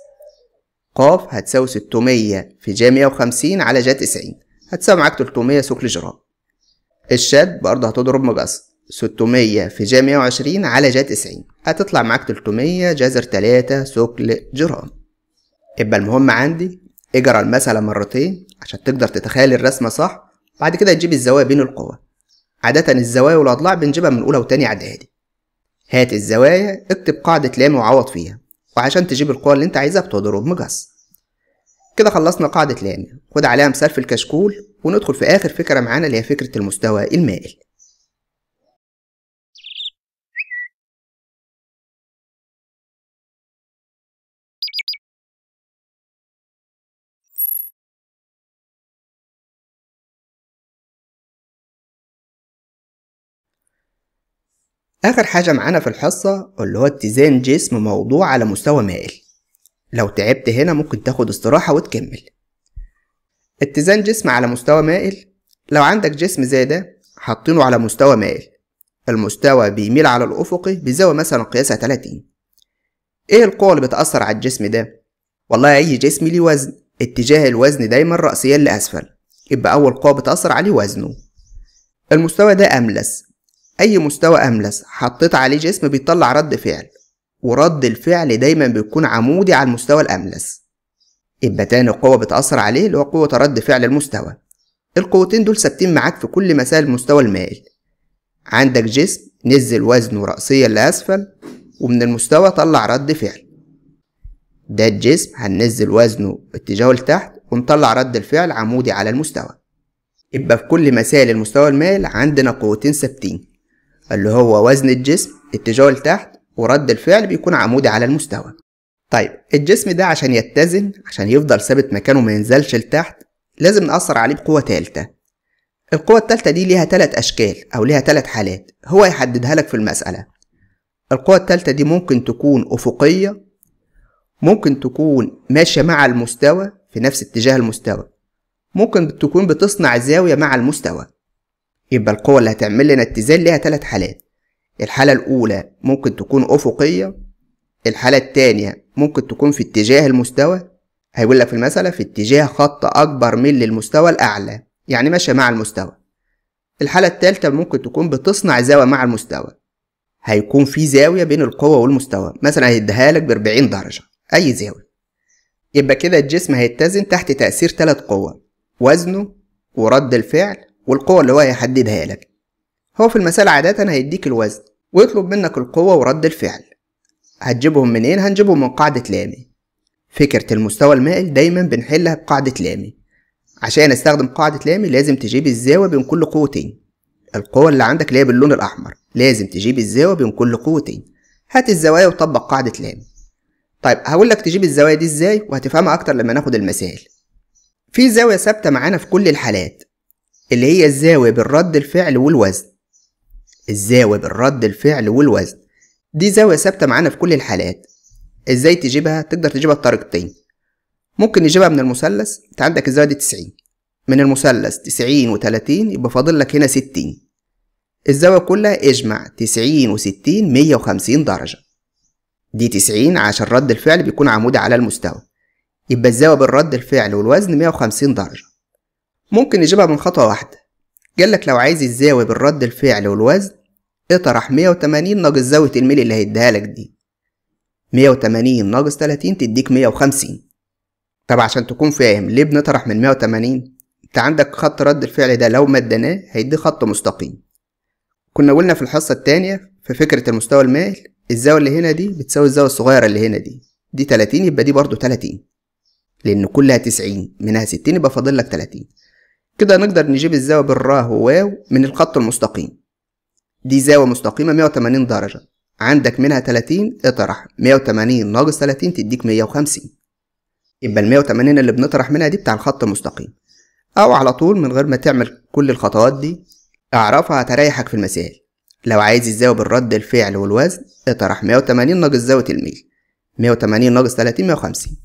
ق هتساوي 600 في ج 150 على ج 90 هتساوي معاك 300 ثقل جرام الشد برضه هتضرب مقص 600 في ج 120 على ج 90 هتطلع معاك 300 جذر 3 ثقل جرام يبقى المهم عندي اجرى المسألة مرتين عشان تقدر تتخيل الرسمة صح بعد كده تجيب الزوايا بين القوى عادة الزوايا والأضلاع بنجيبها من أولى وتانية إعدادي هات الزوايا اكتب قاعدة لام وعوض فيها وعشان تجيب القوة اللي انت عايزها بتضرب مقص كده خلصنا قاعدة لان خد عليها مثال في الكشكول وندخل في آخر فكرة معانا اللي هي فكرة المستوى المائل آخر حاجة معانا في الحصة اللي هو اتزان جسم موضوع على مستوى مائل لو تعبت هنا ممكن تاخد استراحة وتكمل اتزان جسم على مستوى مائل لو عندك جسم زي ده حاطينه على مستوى مائل المستوى بيميل على الأفقي بزاوية مثلا قياسها 30 ايه القوة اللي بتأثر على الجسم ده؟ والله أي جسم ليه وزن اتجاه الوزن دايما رأسيا لأسفل يبقى أول قوة بتأثر عليه وزنه المستوى ده أملس أي مستوى أملس حطيت عليه جسم بيطلع رد فعل ورد الفعل دايما بيكون عمودي على المستوى الأملس إما تاني قوة بتأثر عليه اللي هو قوة رد فعل المستوى القوتين دول ثابتين معاك في كل مسائل المستوى المائل عندك جسم نزل وزنه رأسيا لأسفل ومن المستوى طلع رد فعل ده الجسم هننزل وزنه اتجاهه لتحت ونطلع رد الفعل عمودي على المستوى يبقى في كل مسائل المستوى المائل عندنا قوتين ثابتين اللي هو وزن الجسم اتجاهه لتحت ورد الفعل بيكون عمودي على المستوى طيب الجسم ده عشان يتزن عشان يفضل ثابت مكانه ما ينزلش لتحت لازم نأثر عليه بقوة تالتة القوة التالتة دي ليها تلات أشكال أو ليها تلات حالات هو يحددها لك في المسألة القوة التالتة دي ممكن تكون أفقية ممكن تكون ماشية مع المستوى في نفس اتجاه المستوى ممكن تكون بتصنع زاوية مع المستوى يبقى القوة اللي هتعمل لنا اتزان ليها تلات حالات الحالة الأولى ممكن تكون أفقية الحالة التانية ممكن تكون في اتجاه المستوى هيقول لك في المسألة في اتجاه خط أكبر من للمستوى الأعلى يعني ماشية مع المستوى الحالة التالتة ممكن تكون بتصنع زاوية مع المستوى هيكون في زاوية بين القوة والمستوى مثلا هيديها لك بأربعين درجة أي زاوية يبقى كده الجسم هيتزن تحت تأثير تلات قوى وزنه ورد الفعل والقوة اللي هو هيحددها لك هو في المسألة عادة هيديك الوزن ويطلب منك القوة ورد الفعل هتجيبهم منين؟ هنجيبهم من قاعدة لامي فكرة المستوى المائل دايما بنحلها بقاعدة لامي عشان استخدم قاعدة لامي لازم تجيب الزاوية بين كل قوتين القوة اللي عندك اللي هي باللون الأحمر لازم تجيب الزاوية بين كل قوتين هات الزوايا وطبق قاعدة لامي طيب هقول لك تجيب الزوايا دي ازاي وهتفهمها اكتر لما ناخد المثال في زاوية ثابتة معانا في كل الحالات اللي هي الزاوية بين رد الفعل والوزن الزاوية بين رد الفعل والوزن دي زاوية ثابتة معانا في كل الحالات ازاي تجيبها تقدر تجيبها بطريقتين ممكن نجيبها من المثلث انت عندك الزاوية دي 90 من المثلث 90 و 30 يبقى فاضل لك هنا 60 الزاوية كلها اجمع 90 و 60 150 درجة دي 90 عشان رد الفعل بيكون عمودي على المستوى يبقى الزاوية بين رد الفعل والوزن 150 درجة ممكن نجيبها من خطوة واحدة قالك لو عايز الزاوية بالرد الفعل والوزن اطرح 180 ناقص زاوية الميل اللي هيديها لك دي 180 ناقص 30 تديك 150 طب عشان تكون فاهم ليه بنطرح من 180 انت عندك خط رد الفعل ده لو مدناه هيديه خط مستقيم كنا قلنا في الحصة التانية في فكرة المستوى المائل الزاوية اللي هنا دي بتساوي الزاوية الصغيرة اللي هنا دي دي 30 يبقى دي برضو 30 لأن كلها 90 منها 60 يبقى فاضل لك 30 كده نقدر نجيب الزاوية بين وواو من الخط المستقيم دي زاوية مستقيمة 180 درجة عندك منها 30 اطرح 180 ناقص 30 تديك 150 يبقى ال 180 اللي بنطرح منها دي بتاع الخط المستقيم أو على طول من غير ما تعمل كل الخطوات دي اعرفها هتريحك في المسائل لو عايز الزاوية بالرد الفعل والوزن اطرح 180 ناقص زاوية الميل 180 ناقص 30 150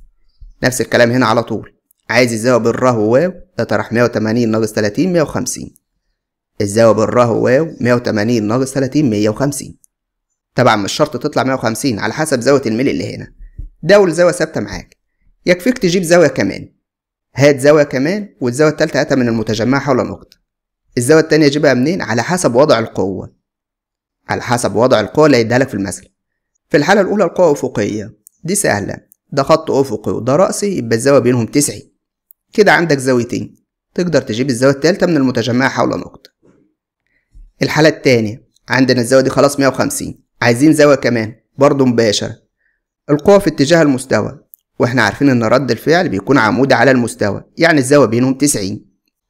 نفس الكلام هنا على طول عايز الزاوية بين ره وواو ده طرح 180 ناقص 30 150 الزاوية بين ره وواو 180 ناقص 30 150 طبعا مش شرط تطلع 150 على حسب زاوية الميل اللي هنا ده والزاوية ثابتة معاك يكفيك تجيب زاوية كمان هات زاوية كمان والزاوية التالتة هاتها من المتجمعة حول نقطة الزاوية التانية جيبها منين على حسب وضع القوة على حسب وضع القوة اللي هيديها لك في المثل في الحالة الأولى القوة أفقية دي سهلة ده خط أفقي وده رأسي يبقى الزاوية بينهم تسعين كده عندك زاويتين تقدر تجيب الزاوية التالتة من المتجمعة حول نقطة الحالة التانية عندنا الزاوية دي خلاص 150 عايزين زاوية كمان برضه مباشرة القوة في اتجاه المستوى واحنا عارفين ان رد الفعل بيكون عمودي على المستوى يعني الزاوية بينهم 90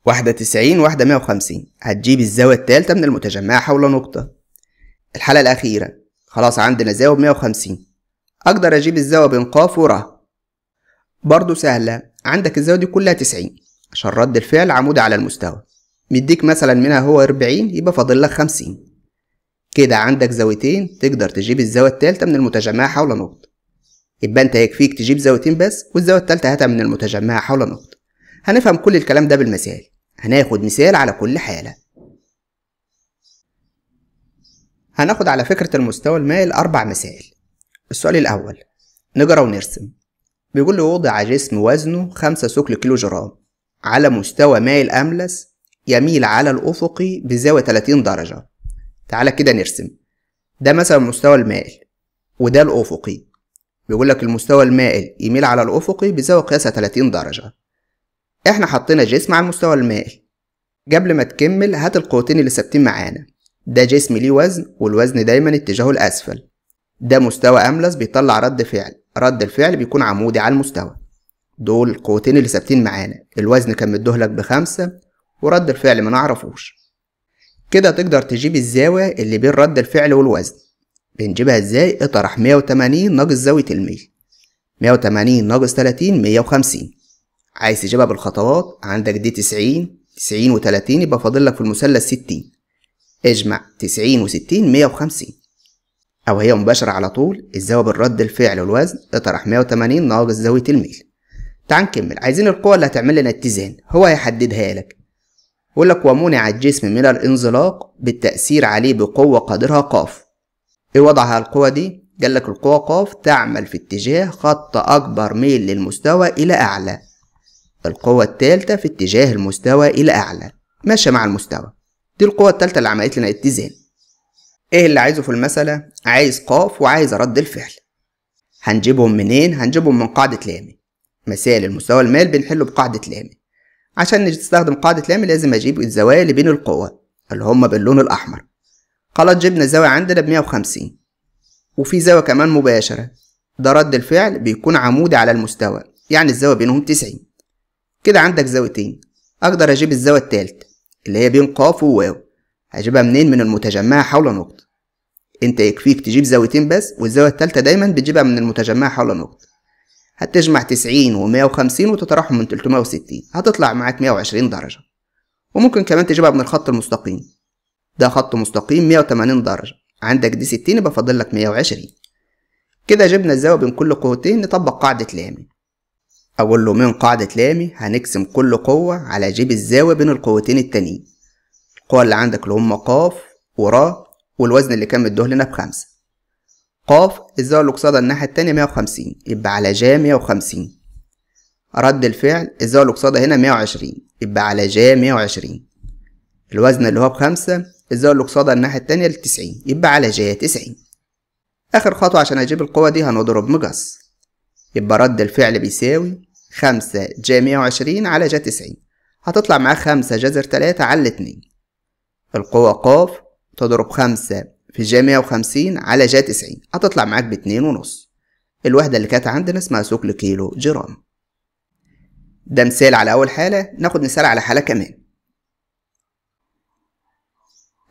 واحدة 90 واحدة 150 هتجيب الزاوية التالتة من المتجمعة حول نقطة الحالة الأخيرة خلاص عندنا زاوية 150 أقدر أجيب الزاوية بين ق وراء برضه سهلة عندك الزاوية دي كلها 90 عشان رد الفعل عمودي على المستوى مديك مثلا منها هو 40 يبقى فاضل لك 50 كده عندك زاويتين تقدر تجيب الزاوية التالتة من المتجمعة حول نقطة يبقى انت يكفيك تجيب زاويتين بس والزاوية التالتة هاتها من المتجمعة حول نقطة هنفهم كل الكلام ده بالمثال هناخد مثال على كل حالة هناخد على فكرة المستوى المائل أربع مسائل السؤال الأول نجرى ونرسم بيقول لي وضع جسم وزنه خمسة سكل كيلو جرام على مستوى مائل أملس يميل على الأفقي بزاوية 30 درجة تعالى كده نرسم ده مثلا مستوى المائل وده الأفقي بيقول لك المستوى المائل يميل على الأفقي بزاوية قياسها 30 درجة احنا حطينا جسم على المستوى المائل قبل ما تكمل هات القوتين اللي ثابتين معانا ده جسم ليه وزن والوزن دايما اتجاهه الأسفل ده مستوى أملس بيطلع رد فعل رد الفعل بيكون عمودي على المستوى دول القوتين اللي ثابتين معانا الوزن كان مدهلك بخمسة ورد الفعل ما نعرفوش كده تقدر تجيب الزاوية اللي بين رد الفعل والوزن بنجيبها ازاي اطرح 180 ناقص زاوية مية 180 ناقص 30 150 عايز تجيبها بالخطوات عندك دي 90 90 و30 يبقى فاضل لك في المثلث 60 اجمع 90 و60 150 أو هي مباشرة على طول الزاوية بالرد الفعل والوزن اطرح 180 ناقص زاوية الميل تعال نكمل عايزين القوة اللي هتعمل لنا اتزان هو هيحددها لك يقول لك ومنع الجسم من الانزلاق بالتأثير عليه بقوة قدرها قاف ايه وضعها القوة دي؟ قال لك القوة قاف تعمل في اتجاه خط أكبر ميل للمستوى إلى أعلى القوة الثالثة في اتجاه المستوى إلى أعلى ماشية مع المستوى دي القوة الثالثة اللي عملت لنا اتزان ايه اللي عايزه في المسألة؟ عايز قاف وعايز رد الفعل هنجيبهم منين؟ هنجيبهم من قاعدة لامي مثال المستوى المال بنحله بقاعدة لامي عشان نستخدم قاعدة لامي لازم أجيب الزوايا اللي بين القوى اللي هما باللون الأحمر خلاص جبنا الزاوية عندنا بمية وخمسين وفي زاوية كمان مباشرة ده رد الفعل بيكون عمودي على المستوى يعني الزاوية بينهم تسعين كده عندك زاويتين أقدر أجيب الزاوية التالتة اللي هي بين قاف وواو هجيبها منين من المتجمعة حول نقطة انت يكفيك تجيب زاويتين بس والزاوية التالتة دايما بتجيبها من المتجمعة حول نقطة هتجمع تسعين ومية وخمسين وتطرحهم من تلتمية وستين هتطلع معاك مية وعشرين درجة وممكن كمان تجيبها من الخط المستقيم ده خط مستقيم مية وتمانين درجة عندك دي ستين يبقى فاضل لك مية وعشرين كده جبنا الزاوية بين كل قوتين نطبق قاعدة لامي أقول له من قاعدة لامي هنقسم كل قوة على جيب الزاوية بين القوتين التانيين القوى اللي عندك اللي هم ق ورا والوزن اللي كان مدوه لنا بخمسة قاف الزاوية الأقصادة الناحية التانية مية وخمسين يبقى على جا مية وخمسين رد الفعل الزاوية الأقصادة هنا مية وعشرين يبقى على جا مية وعشرين الوزن اللي هو بخمسة الزاوية الأقصادة الناحية التانية لتسعين يبقى على جا تسعين آخر خطوة عشان أجيب القوة دي هنضرب مقص يبقى رد الفعل بيساوي خمسة جا مية وعشرين على جا تسعين هتطلع معاه خمسة جذر تلاتة على الاتنين القوة ق تضرب خمسة في جا مية وخمسين على جا تسعين هتطلع معاك باتنين ونص الوحدة اللي كانت عندنا اسمها ثقل كيلو جرام ده مثال على أول حالة ناخد مثال على حالة كمان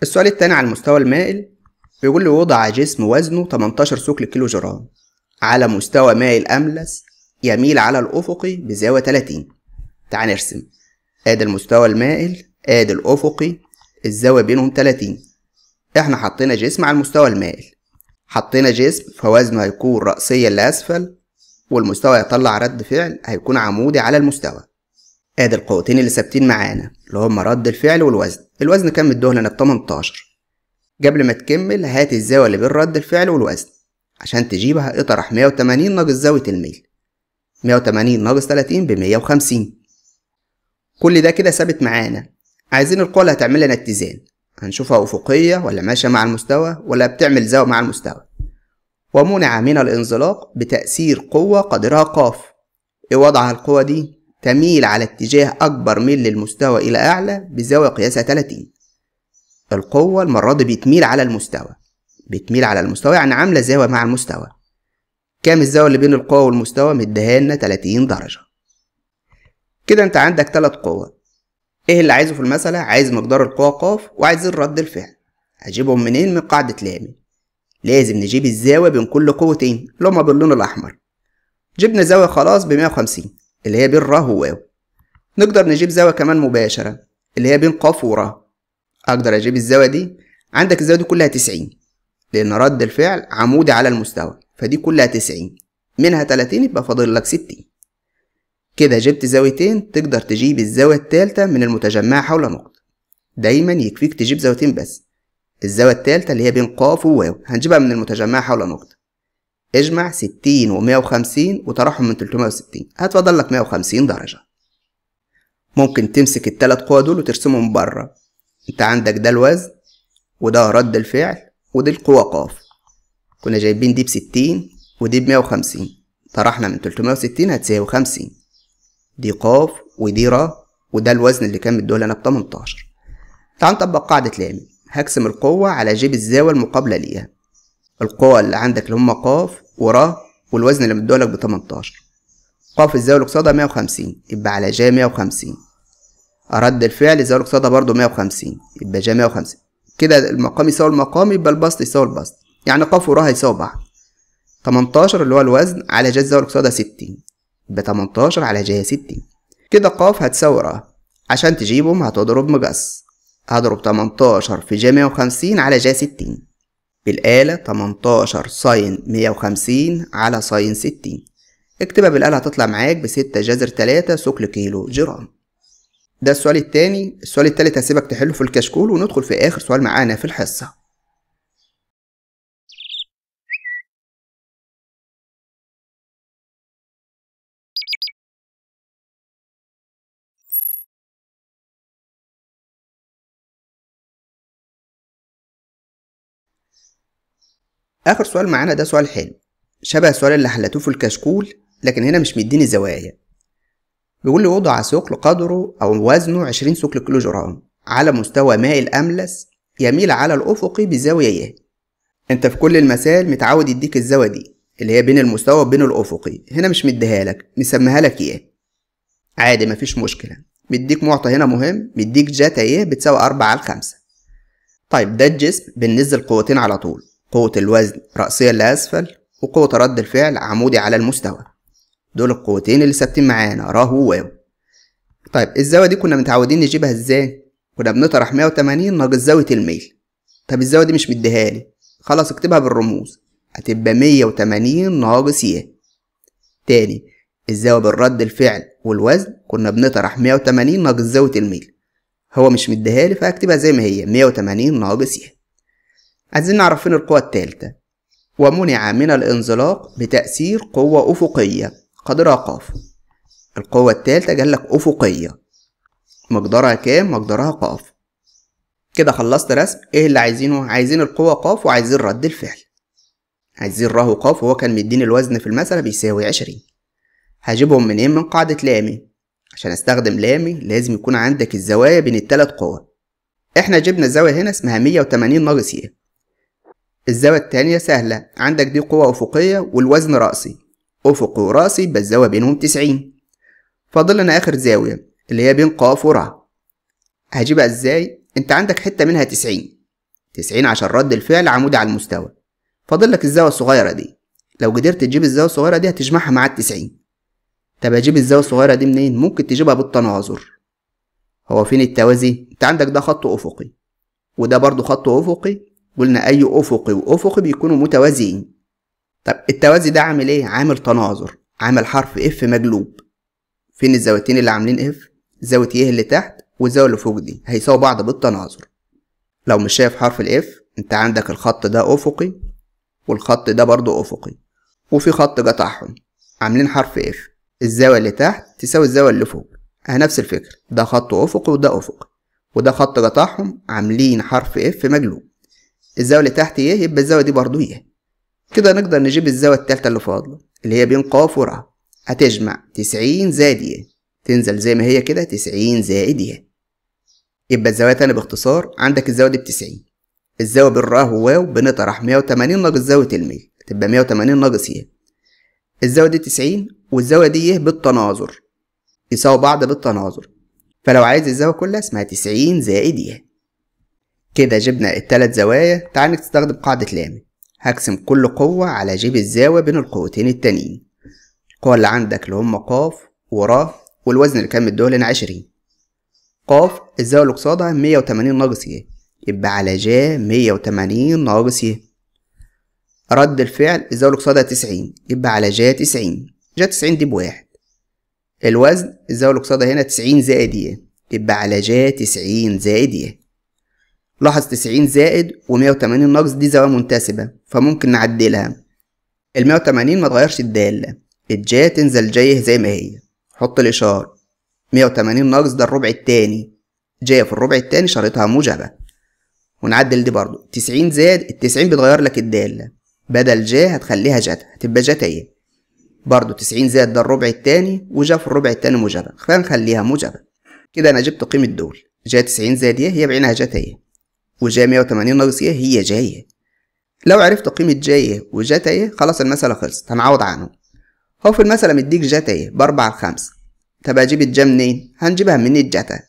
السؤال التاني على المستوى المائل بيقول لي وضع جسم وزنه 18 ثقل كيلو جرام على مستوى مائل أملس يميل على الأفقي بزاوية 30 تعال نرسم آدي المستوى المائل آدي الأفقي الزاوية بينهم 30 احنا حطينا جسم على المستوى المائل حطينا جسم فوزنه هيكون رأسيا لأسفل والمستوى يطلع رد فعل هيكون عمودي على المستوى ادي القوتين اللي ثابتين معانا اللي هما رد الفعل والوزن الوزن كان مدوه لنا ب 18 قبل ما تكمل هات الزاوية اللي بين رد الفعل والوزن عشان تجيبها اطرح 180 ناقص زاوية الميل 180 ناقص 30 ب 150 كل ده كده ثابت معانا عايزين القوة اللي هتعمل لنا اتزان هنشوفها أفقية ولا ماشية مع المستوى ولا بتعمل زاوية مع المستوى ومنع من الانزلاق بتأثير قوة قدرها ق إيه وضعها القوة دي تميل على اتجاه أكبر ميل للمستوى إلى أعلى بزاوية قياسها 30 القوة المرة دي بتميل على المستوى بتميل على المستوى يعني عاملة زاوية مع المستوى كام الزاوية اللي بين القوة والمستوى مديها لنا 30 درجة كده انت عندك تلات قوة ايه اللي عايزه في المسألة عايز مقدار القوة ق وعايزين رد الفعل هجيبهم منين من قاعدة لامي لازم نجيب الزاوية بين كل قوتين اللي هما باللون الأحمر جبنا زاوية خلاص بمية وخمسين اللي هي بين ر وواو نقدر نجيب زاوية كمان مباشرة اللي هي بين ق ورا أقدر أجيب الزاوية دي عندك الزاوية دي كلها تسعين لأن رد الفعل عمودي على المستوى فدي كلها تسعين منها تلاتين يبقى فاضل لك ستين كده جبت زاويتين تقدر تجيب الزاوية التالتة من المتجمعة حول نقطة دايما يكفيك تجيب زاويتين بس الزاوية التالتة اللي هي بين ق وواو هنجيبها من المتجمعة حول نقطة اجمع ستين ومية وخمسين وطرحهم من تلتمية وستين هتفضل لك مية وخمسين درجة ممكن تمسك التلات قوى دول وترسمهم بره انت عندك ده الوزن وده رد الفعل ودي القوى ق كنا جايبين دي بستين ودي بمية وخمسين طرحنا من تلتمية وستين هتساوي خمسين دي قاف ودي را وده الوزن اللي كان مديه لنا ب 18 تعال نطبق قاعدة لامي هقسم القوة على جيب الزاوية المقابلة ليها القوة اللي عندك اللي هما قاف ورا والوزن اللي مديه لك ب 18 قاف الزاوية اللي 150 يبقى على جا 150 أرد الفعل الزاوية اللي برضه 150 يبقى جا 150 كده المقام يساوي المقام يبقى البسط يساوي البسط يعني قاف ورا هيساوي بعض 18 اللي هو الوزن على جا الزاوية اللي 60 ب 18 على جهة 60 كده ق هتساوي ر عشان تجيبهم هتضرب مقص هضرب 18 في ج 150 على ج 60 بالآلة 18 ساين 150 على ساين 60 اكتبها بالآلة هتطلع معاك بستة جذر تلاتة سكل كيلو جرام ده السؤال الثاني السؤال الثالث هسيبك تحله في الكشكول وندخل في آخر سؤال معانا في الحصة آخر سؤال معانا ده سؤال حلو شبه السؤال اللي حلتوه في الكشكول لكن هنا مش مديني زوايا بيقول لي وضع ثقل قدره أو وزنه 20 ثقل كيلو جرام على مستوى ماء الأملس يميل على الأفقي بزاوية ايه أنت في كل المسائل متعود يديك الزاوية دي اللي هي بين المستوى وبين الأفقي هنا مش مديها لك مسميها لك ايه عادي مفيش مشكلة مديك معطى هنا مهم مديك جاتا ايه بتساوي أربعة على خمسة طيب ده الجسم بننزل قوتين على طول قوة الوزن رأسية لأسفل وقوة رد الفعل عمودي على المستوى دول القوتين اللي ثابتين معانا را وواو واو طيب الزاوية دي كنا متعودين نجيبها ازاي؟ كنا بنطرح 180 ناقص زاوية الميل طب الزاوية دي مش مديهالي خلاص اكتبها بالرموز هتبقى 180 ناقص ي تاني الزاوية بالرد الفعل والوزن كنا بنطرح 180 ناقص زاوية الميل هو مش مديهالي فهكتبها زي ما هي 180 ناقص ي عايزين نعرف فين القوة التالتة ومنع من الانزلاق بتأثير قوة أفقية قدرها قاف القوة التالتة جالك أفقية مقدارها كام مقدارها قاف كده خلصت رسم ايه اللي عايزينه عايزين القوة قاف وعايزين رد الفعل عايزين راهو قاف وهو كان مديني الوزن في المسألة بيساوي عشرين هجيبهم منين إيه؟ من قاعدة لامي عشان استخدم لامي لازم يكون عندك الزوايا بين التلات قوى احنا جبنا الزاوية هنا اسمها مية وتمانين ناقص ايه الزاوية التانية سهلة عندك دي قوة أفقية والوزن رأسي أفقي ورأسي يبقى الزاوية بينهم تسعين فاضل لنا آخر زاوية اللي هي بين قاف ورا هجيبها إزاي؟ أنت عندك حتة منها تسعين تسعين عشان رد الفعل عمودي على المستوى فاضل لك الزاوية الصغيرة دي لو قدرت تجيب الزاوية الصغيرة دي هتجمعها مع التسعين طب أجيب الزاوية الصغيرة دي منين؟ ممكن تجيبها بالتناظر هو فين التوازي؟ أنت عندك ده خط أفقي وده برضه خط أفقي قلنا أي أفقي وأفقي بيكونوا متوازيين طب التوازي ده عامل إيه؟ عامل تناظر عامل حرف اف مجلوب فين الزاويتين اللي عاملين اف زاوية إيه اللي تحت والزاوية اللي فوق دي هيساووا بعض بالتناظر لو مش شايف حرف الاف انت عندك الخط ده افقي والخط ده برضه افقي وفي خط قطعهم عاملين حرف اف الزاوية اللي تحت تساوي الزاوية اللي فوق نفس الفكرة ده خط افقي وده افقي وده خط قطعهم عاملين حرف اف مجلوب الزاوية اللي تحت ايه يبقى الزاوية دي برضو ايه كده نقدر نجيب الزاوية التالتة اللي فاضلة اللي هي بين ق ورا هتجمع تسعين زائد ايه تنزل زي ما هي كده تسعين زائد ايه يبقى الزاوية تاني باختصار عندك الزاوية دي بتسعين الزاوية بين را وواو بنطرح مية وتمانين ناقص زاوية المية تبقى مية وتمانين ناقص ايه الزاوية دي تسعين والزاوية دي ايه بالتناظر يساوي بعض بالتناظر فلو عايز الزاوية كلها اسمها تسعين زائد ايه كده جبنا التلات زوايا تعال نستخدم قاعدة لام هقسم كل قوة على جيب الزاوية بين القوتين التانيين القوة اللي عندك اللي هما قاف ورا والوزن اللي كان مديهولنا لنا عشرين قاف الزاوية اللي قصادها مية وتمانين ناقص ي يبقى على جا مية وتمانين ناقص ي رد الفعل الزاوية اللي قصادها تسعين يبقى على جا تسعين جا تسعين دي بواحد الوزن الزاوية اللي قصادها هنا تسعين زائد ي يبقى على جا تسعين زائد ي لاحظ 90 زائد و180 ناقص دي زاوية منتسبة فممكن نعدلها ال180 ما تغيرش الدالة الجا تنزل جايه زي ما هي حط الإشارة 180 ناقص ده الربع التاني جايه في الربع التاني شريطها موجبة ونعدل دي برضو 90 زائد التسعين بتغير لك الدالة بدل جا هتخليها جتا هتبقى جتا برضو 90 زائد ده الربع التاني وجا في الربع التاني موجبة فنخليها موجبة كده انا جبت قيمة دول جا 90 زائد ايه هي بعينها جتا وجا 180 ناقص ايه هي جاية لو عرفت قيمة جاية وجاتا ايه خلاص المسألة خلصت هنعوض عنهم هو في المسألة مديك جاتا ايه بأربعة لخمسة طب أجيب الجا منين؟ هنجيبها من الجتا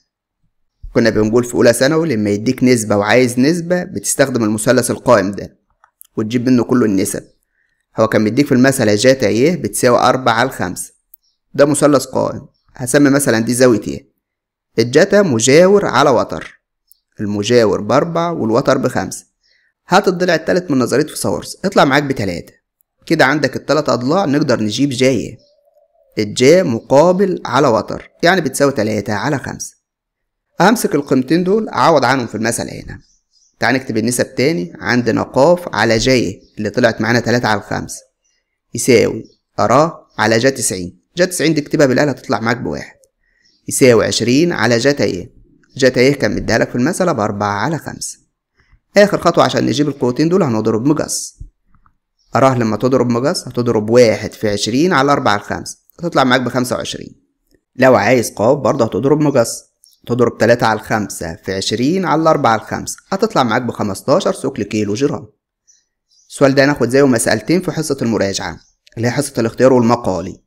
كنا بنقول في أولى ثانوي لما يديك نسبة وعايز نسبة بتستخدم المثلث القائم ده وتجيب منه كل النسب هو كان مديك في المسألة جاتا ايه بتساوي أربعة على خمسة ده مثلث قائم هسمي مثلا دي زاوية ايه الجتا مجاور على وتر المجاور بأربعة والوتر بخمسة هات الضلع التالت من نظرية فيثاغورس اطلع معاك بتلاتة كده عندك التلات أضلاع نقدر نجيب جاية الجا مقابل على وتر يعني بتساوي تلاتة على خمسة همسك القيمتين دول أعوض عنهم في المثل هنا تعال نكتب النسب تاني عندنا قاف على جاية اللي طلعت معانا تلاتة على خمسة يساوي أراه على جا تسعين جا تسعين دي اكتبها بالآلة هتطلع معاك بواحد يساوي عشرين على جا تايه ايه كان مديها لك في المسألة بأربعة على خمسة آخر خطوة عشان نجيب القوتين دول هنضرب مقص أراه لما تضرب مقص هتضرب واحد في عشرين على أربعة على خمسة هتطلع معاك بخمسة وعشرين لو عايز قاف برضه هتضرب مقص تضرب تلاتة على خمسة في عشرين على أربعة على خمسة هتطلع معاك بخمستاشر سكل كيلو جرام السؤال ده هناخد زيه مسألتين في حصة المراجعة اللي هي حصة الاختيار والمقالي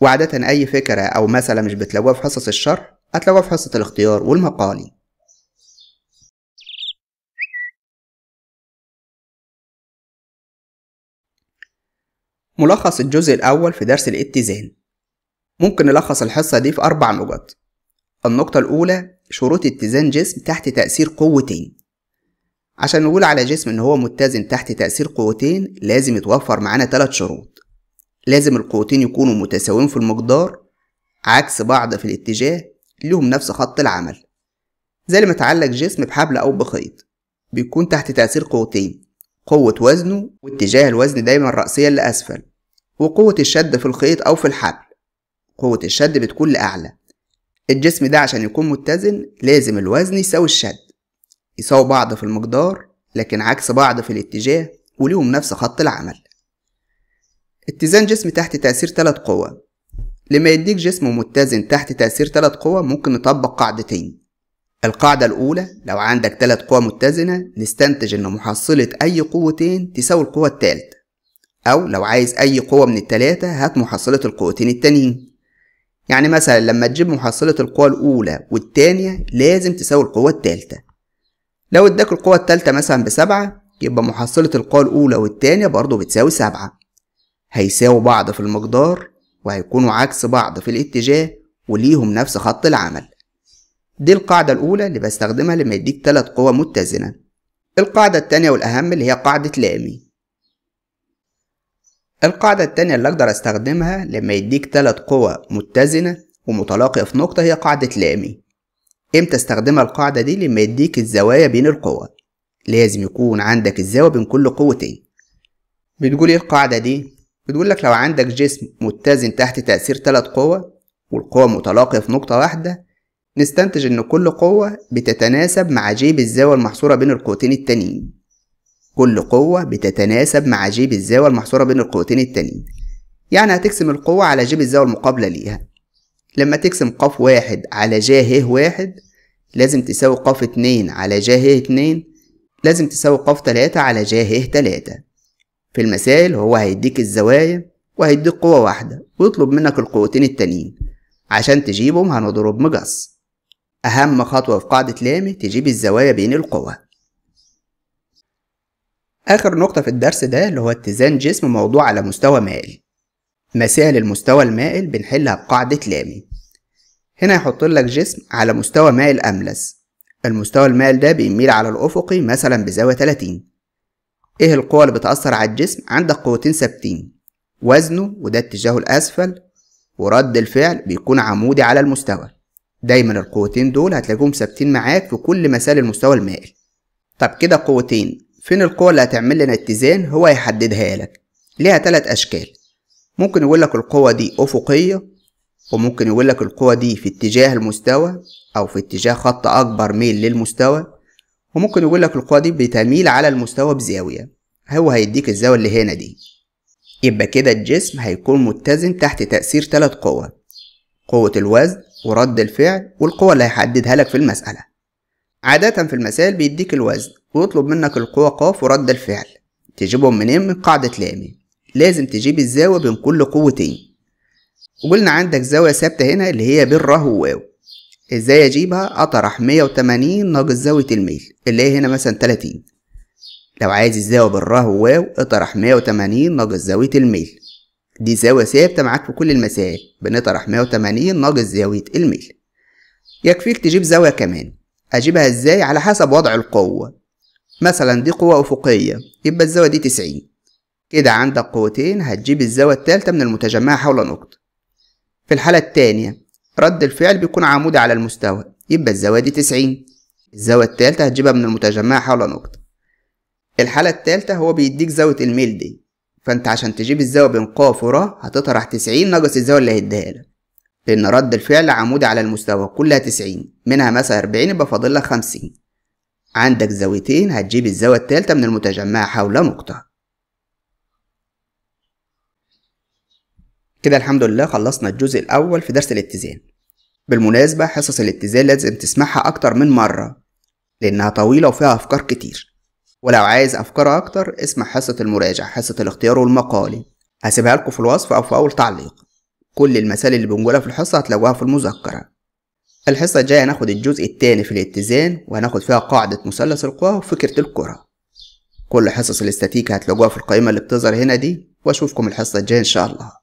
وعادة أي فكرة أو مسألة مش بتلاقوها في حصص الشرح هتلاقوها في حصة الاختيار والمقالي ملخص الجزء الأول في درس الاتزان ممكن نلخص الحصة دي في أربع نقط النقطة الأولى شروط اتزان جسم تحت تأثير قوتين عشان نقول على جسم إن هو متزن تحت تأثير قوتين لازم يتوفر معانا تلات شروط لازم القوتين يكونوا متساويين في المقدار عكس بعض في الاتجاه ليهم نفس خط العمل زي لما تعلق جسم بحبل أو بخيط بيكون تحت تأثير قوتين قوة وزنه واتجاه الوزن دايما رأسيا لأسفل وقوة الشد في الخيط أو في الحبل قوة الشد بتكون لأعلى الجسم ده عشان يكون متزن لازم الوزن يساوي الشد يساوي بعض في المقدار لكن عكس بعض في الاتجاه وليهم نفس خط العمل اتزان جسم تحت تأثير ثلاث قوى لما يديك جسم متزن تحت تأثير تلات قوى ممكن نطبق قاعدتين القاعدة الأولى لو عندك تلات قوى متزنة نستنتج إن محصلة أي قوتين تساوي القوة التالتة أو لو عايز أي قوة من التلاتة هات محصلة القوتين التانيين يعني مثلا لما تجيب محصلة القوة الأولى والتانية لازم تساوي القوة التالتة لو اداك القوة التالتة مثلا بسبعة يبقى محصلة القوة الأولى والتانية برضه بتساوي سبعة هيساوي بعض في المقدار وهيكونوا عكس بعض في الاتجاه وليهم نفس خط العمل دي القاعدة الأولى اللي بستخدمها لما يديك تلات قوى متزنة القاعدة التانية والأهم اللي هي قاعدة لامي القاعدة التانية اللي أقدر أستخدمها لما يديك تلات قوى متزنة ومتلاقية في نقطة هي قاعدة لامي إمتى استخدمها القاعدة دي لما يديك الزوايا بين القوى لازم يكون عندك الزاوية بين كل قوتين بتقول إيه القاعدة دي بتقول لك لو عندك جسم متزن تحت تأثير ثلاث قوى والقوى متلاقية في نقطة واحدة نستنتج إن كل قوة بتتناسب مع جيب الزاوية المحصورة بين القوتين التانيين كل قوة بتتناسب مع جيب الزاوية المحصورة بين القوتين التانيين يعني هتقسم القوة على جيب الزاوية المقابلة ليها لما تقسم ق واحد على ج ه واحد لازم تساوي ق اتنين على ج ه اتنين لازم تساوي ق تلاتة على ج ه تلاتة في المسائل هو هيديك الزوايا وهيديك قوة واحدة ويطلب منك القوتين التانيين عشان تجيبهم هنضرب مقص أهم خطوة في قاعدة لامي تجيب الزوايا بين القوى آخر نقطة في الدرس ده اللي هو اتزان جسم موضوع على مستوى مائل مسائل المستوى المائل بنحلها بقاعدة لامي هنا يحط لك جسم على مستوى مائل أملس المستوى المائل ده بيميل على الأفقي مثلا بزاوية 30 ايه القوى اللي بتأثر على الجسم عندك قوتين ثابتين وزنه وده اتجاهه الأسفل ورد الفعل بيكون عمودي على المستوى دايما القوتين دول هتلاقيهم ثابتين معاك في كل مسائل المستوى المائل طب كده قوتين فين القوة اللي هتعمل لنا اتزان هو يحددها لك ليها تلات أشكال ممكن يقول لك القوة دي أفقية وممكن يقول لك القوة دي في اتجاه المستوى أو في اتجاه خط أكبر ميل للمستوى وممكن يقول لك القوة دي بتميل على المستوى بزاوية هو هيديك الزاوية اللي هنا دي يبقى كده الجسم هيكون متزن تحت تأثير ثلاث قوى قوة الوزن ورد الفعل والقوة اللي هيحددها لك في المسألة عادة في المسائل بيديك الوزن ويطلب منك القوة قاف ورد الفعل تجيبهم منين من قاعدة لامي لازم تجيب الزاوية بين كل قوتين وقلنا عندك زاوية ثابتة هنا اللي هي بين راه وواو ازاي اجيبها اطرح 180 ناقص زاوية الميل اللي هي هنا مثلا 30 لو عايز الزاوية بالراه واو اطرح 180 ناقص زاوية الميل دي زاوية ثابتة معاك في كل المسائل بنطرح 180 ناقص زاوية الميل يكفيك تجيب زاوية كمان أجيبها إزاي على حسب وضع القوة مثلا دي قوة أفقية يبقى الزاوية دي 90 كده عندك قوتين هتجيب الزاوية التالتة من المتجمعة حول نقطة في الحالة التانية رد الفعل بيكون عمودي على المستوى يبقى الزاوية دي تسعين الزاوية التالتة هتجيبها من المتجمع حول نقطة الحالة التالتة هو بيديك زاوية الميل دي فانت عشان تجيب الزاوية بين قاف ورا هتطرح تسعين ناقص الزاوية اللي هيديها لك لأن رد الفعل عمودي على المستوى كلها تسعين منها مثلا أربعين يبقى فاضل لك خمسين عندك زاويتين هتجيب الزاوية التالتة من المتجمع حول نقطة كده الحمد لله خلصنا الجزء الأول في درس الاتزان بالمناسبة حصص الاتزان لازم تسمعها أكتر من مرة لأنها طويلة وفيها أفكار كتير ولو عايز أفكار أكتر اسمع حصة المراجعة حصة الاختيار والمقالي هسيبها لكم في الوصف أو في أول تعليق كل المسائل اللي بنقولها في الحصة هتلاقوها في المذكرة الحصة الجاية هناخد الجزء التاني في الاتزان وهناخد فيها قاعدة مثلث القوى وفكرة الكرة كل حصص الاستاتيكا هتلاقوها في القائمة اللي بتظهر هنا دي واشوفكم الحصة الجاية ان شاء الله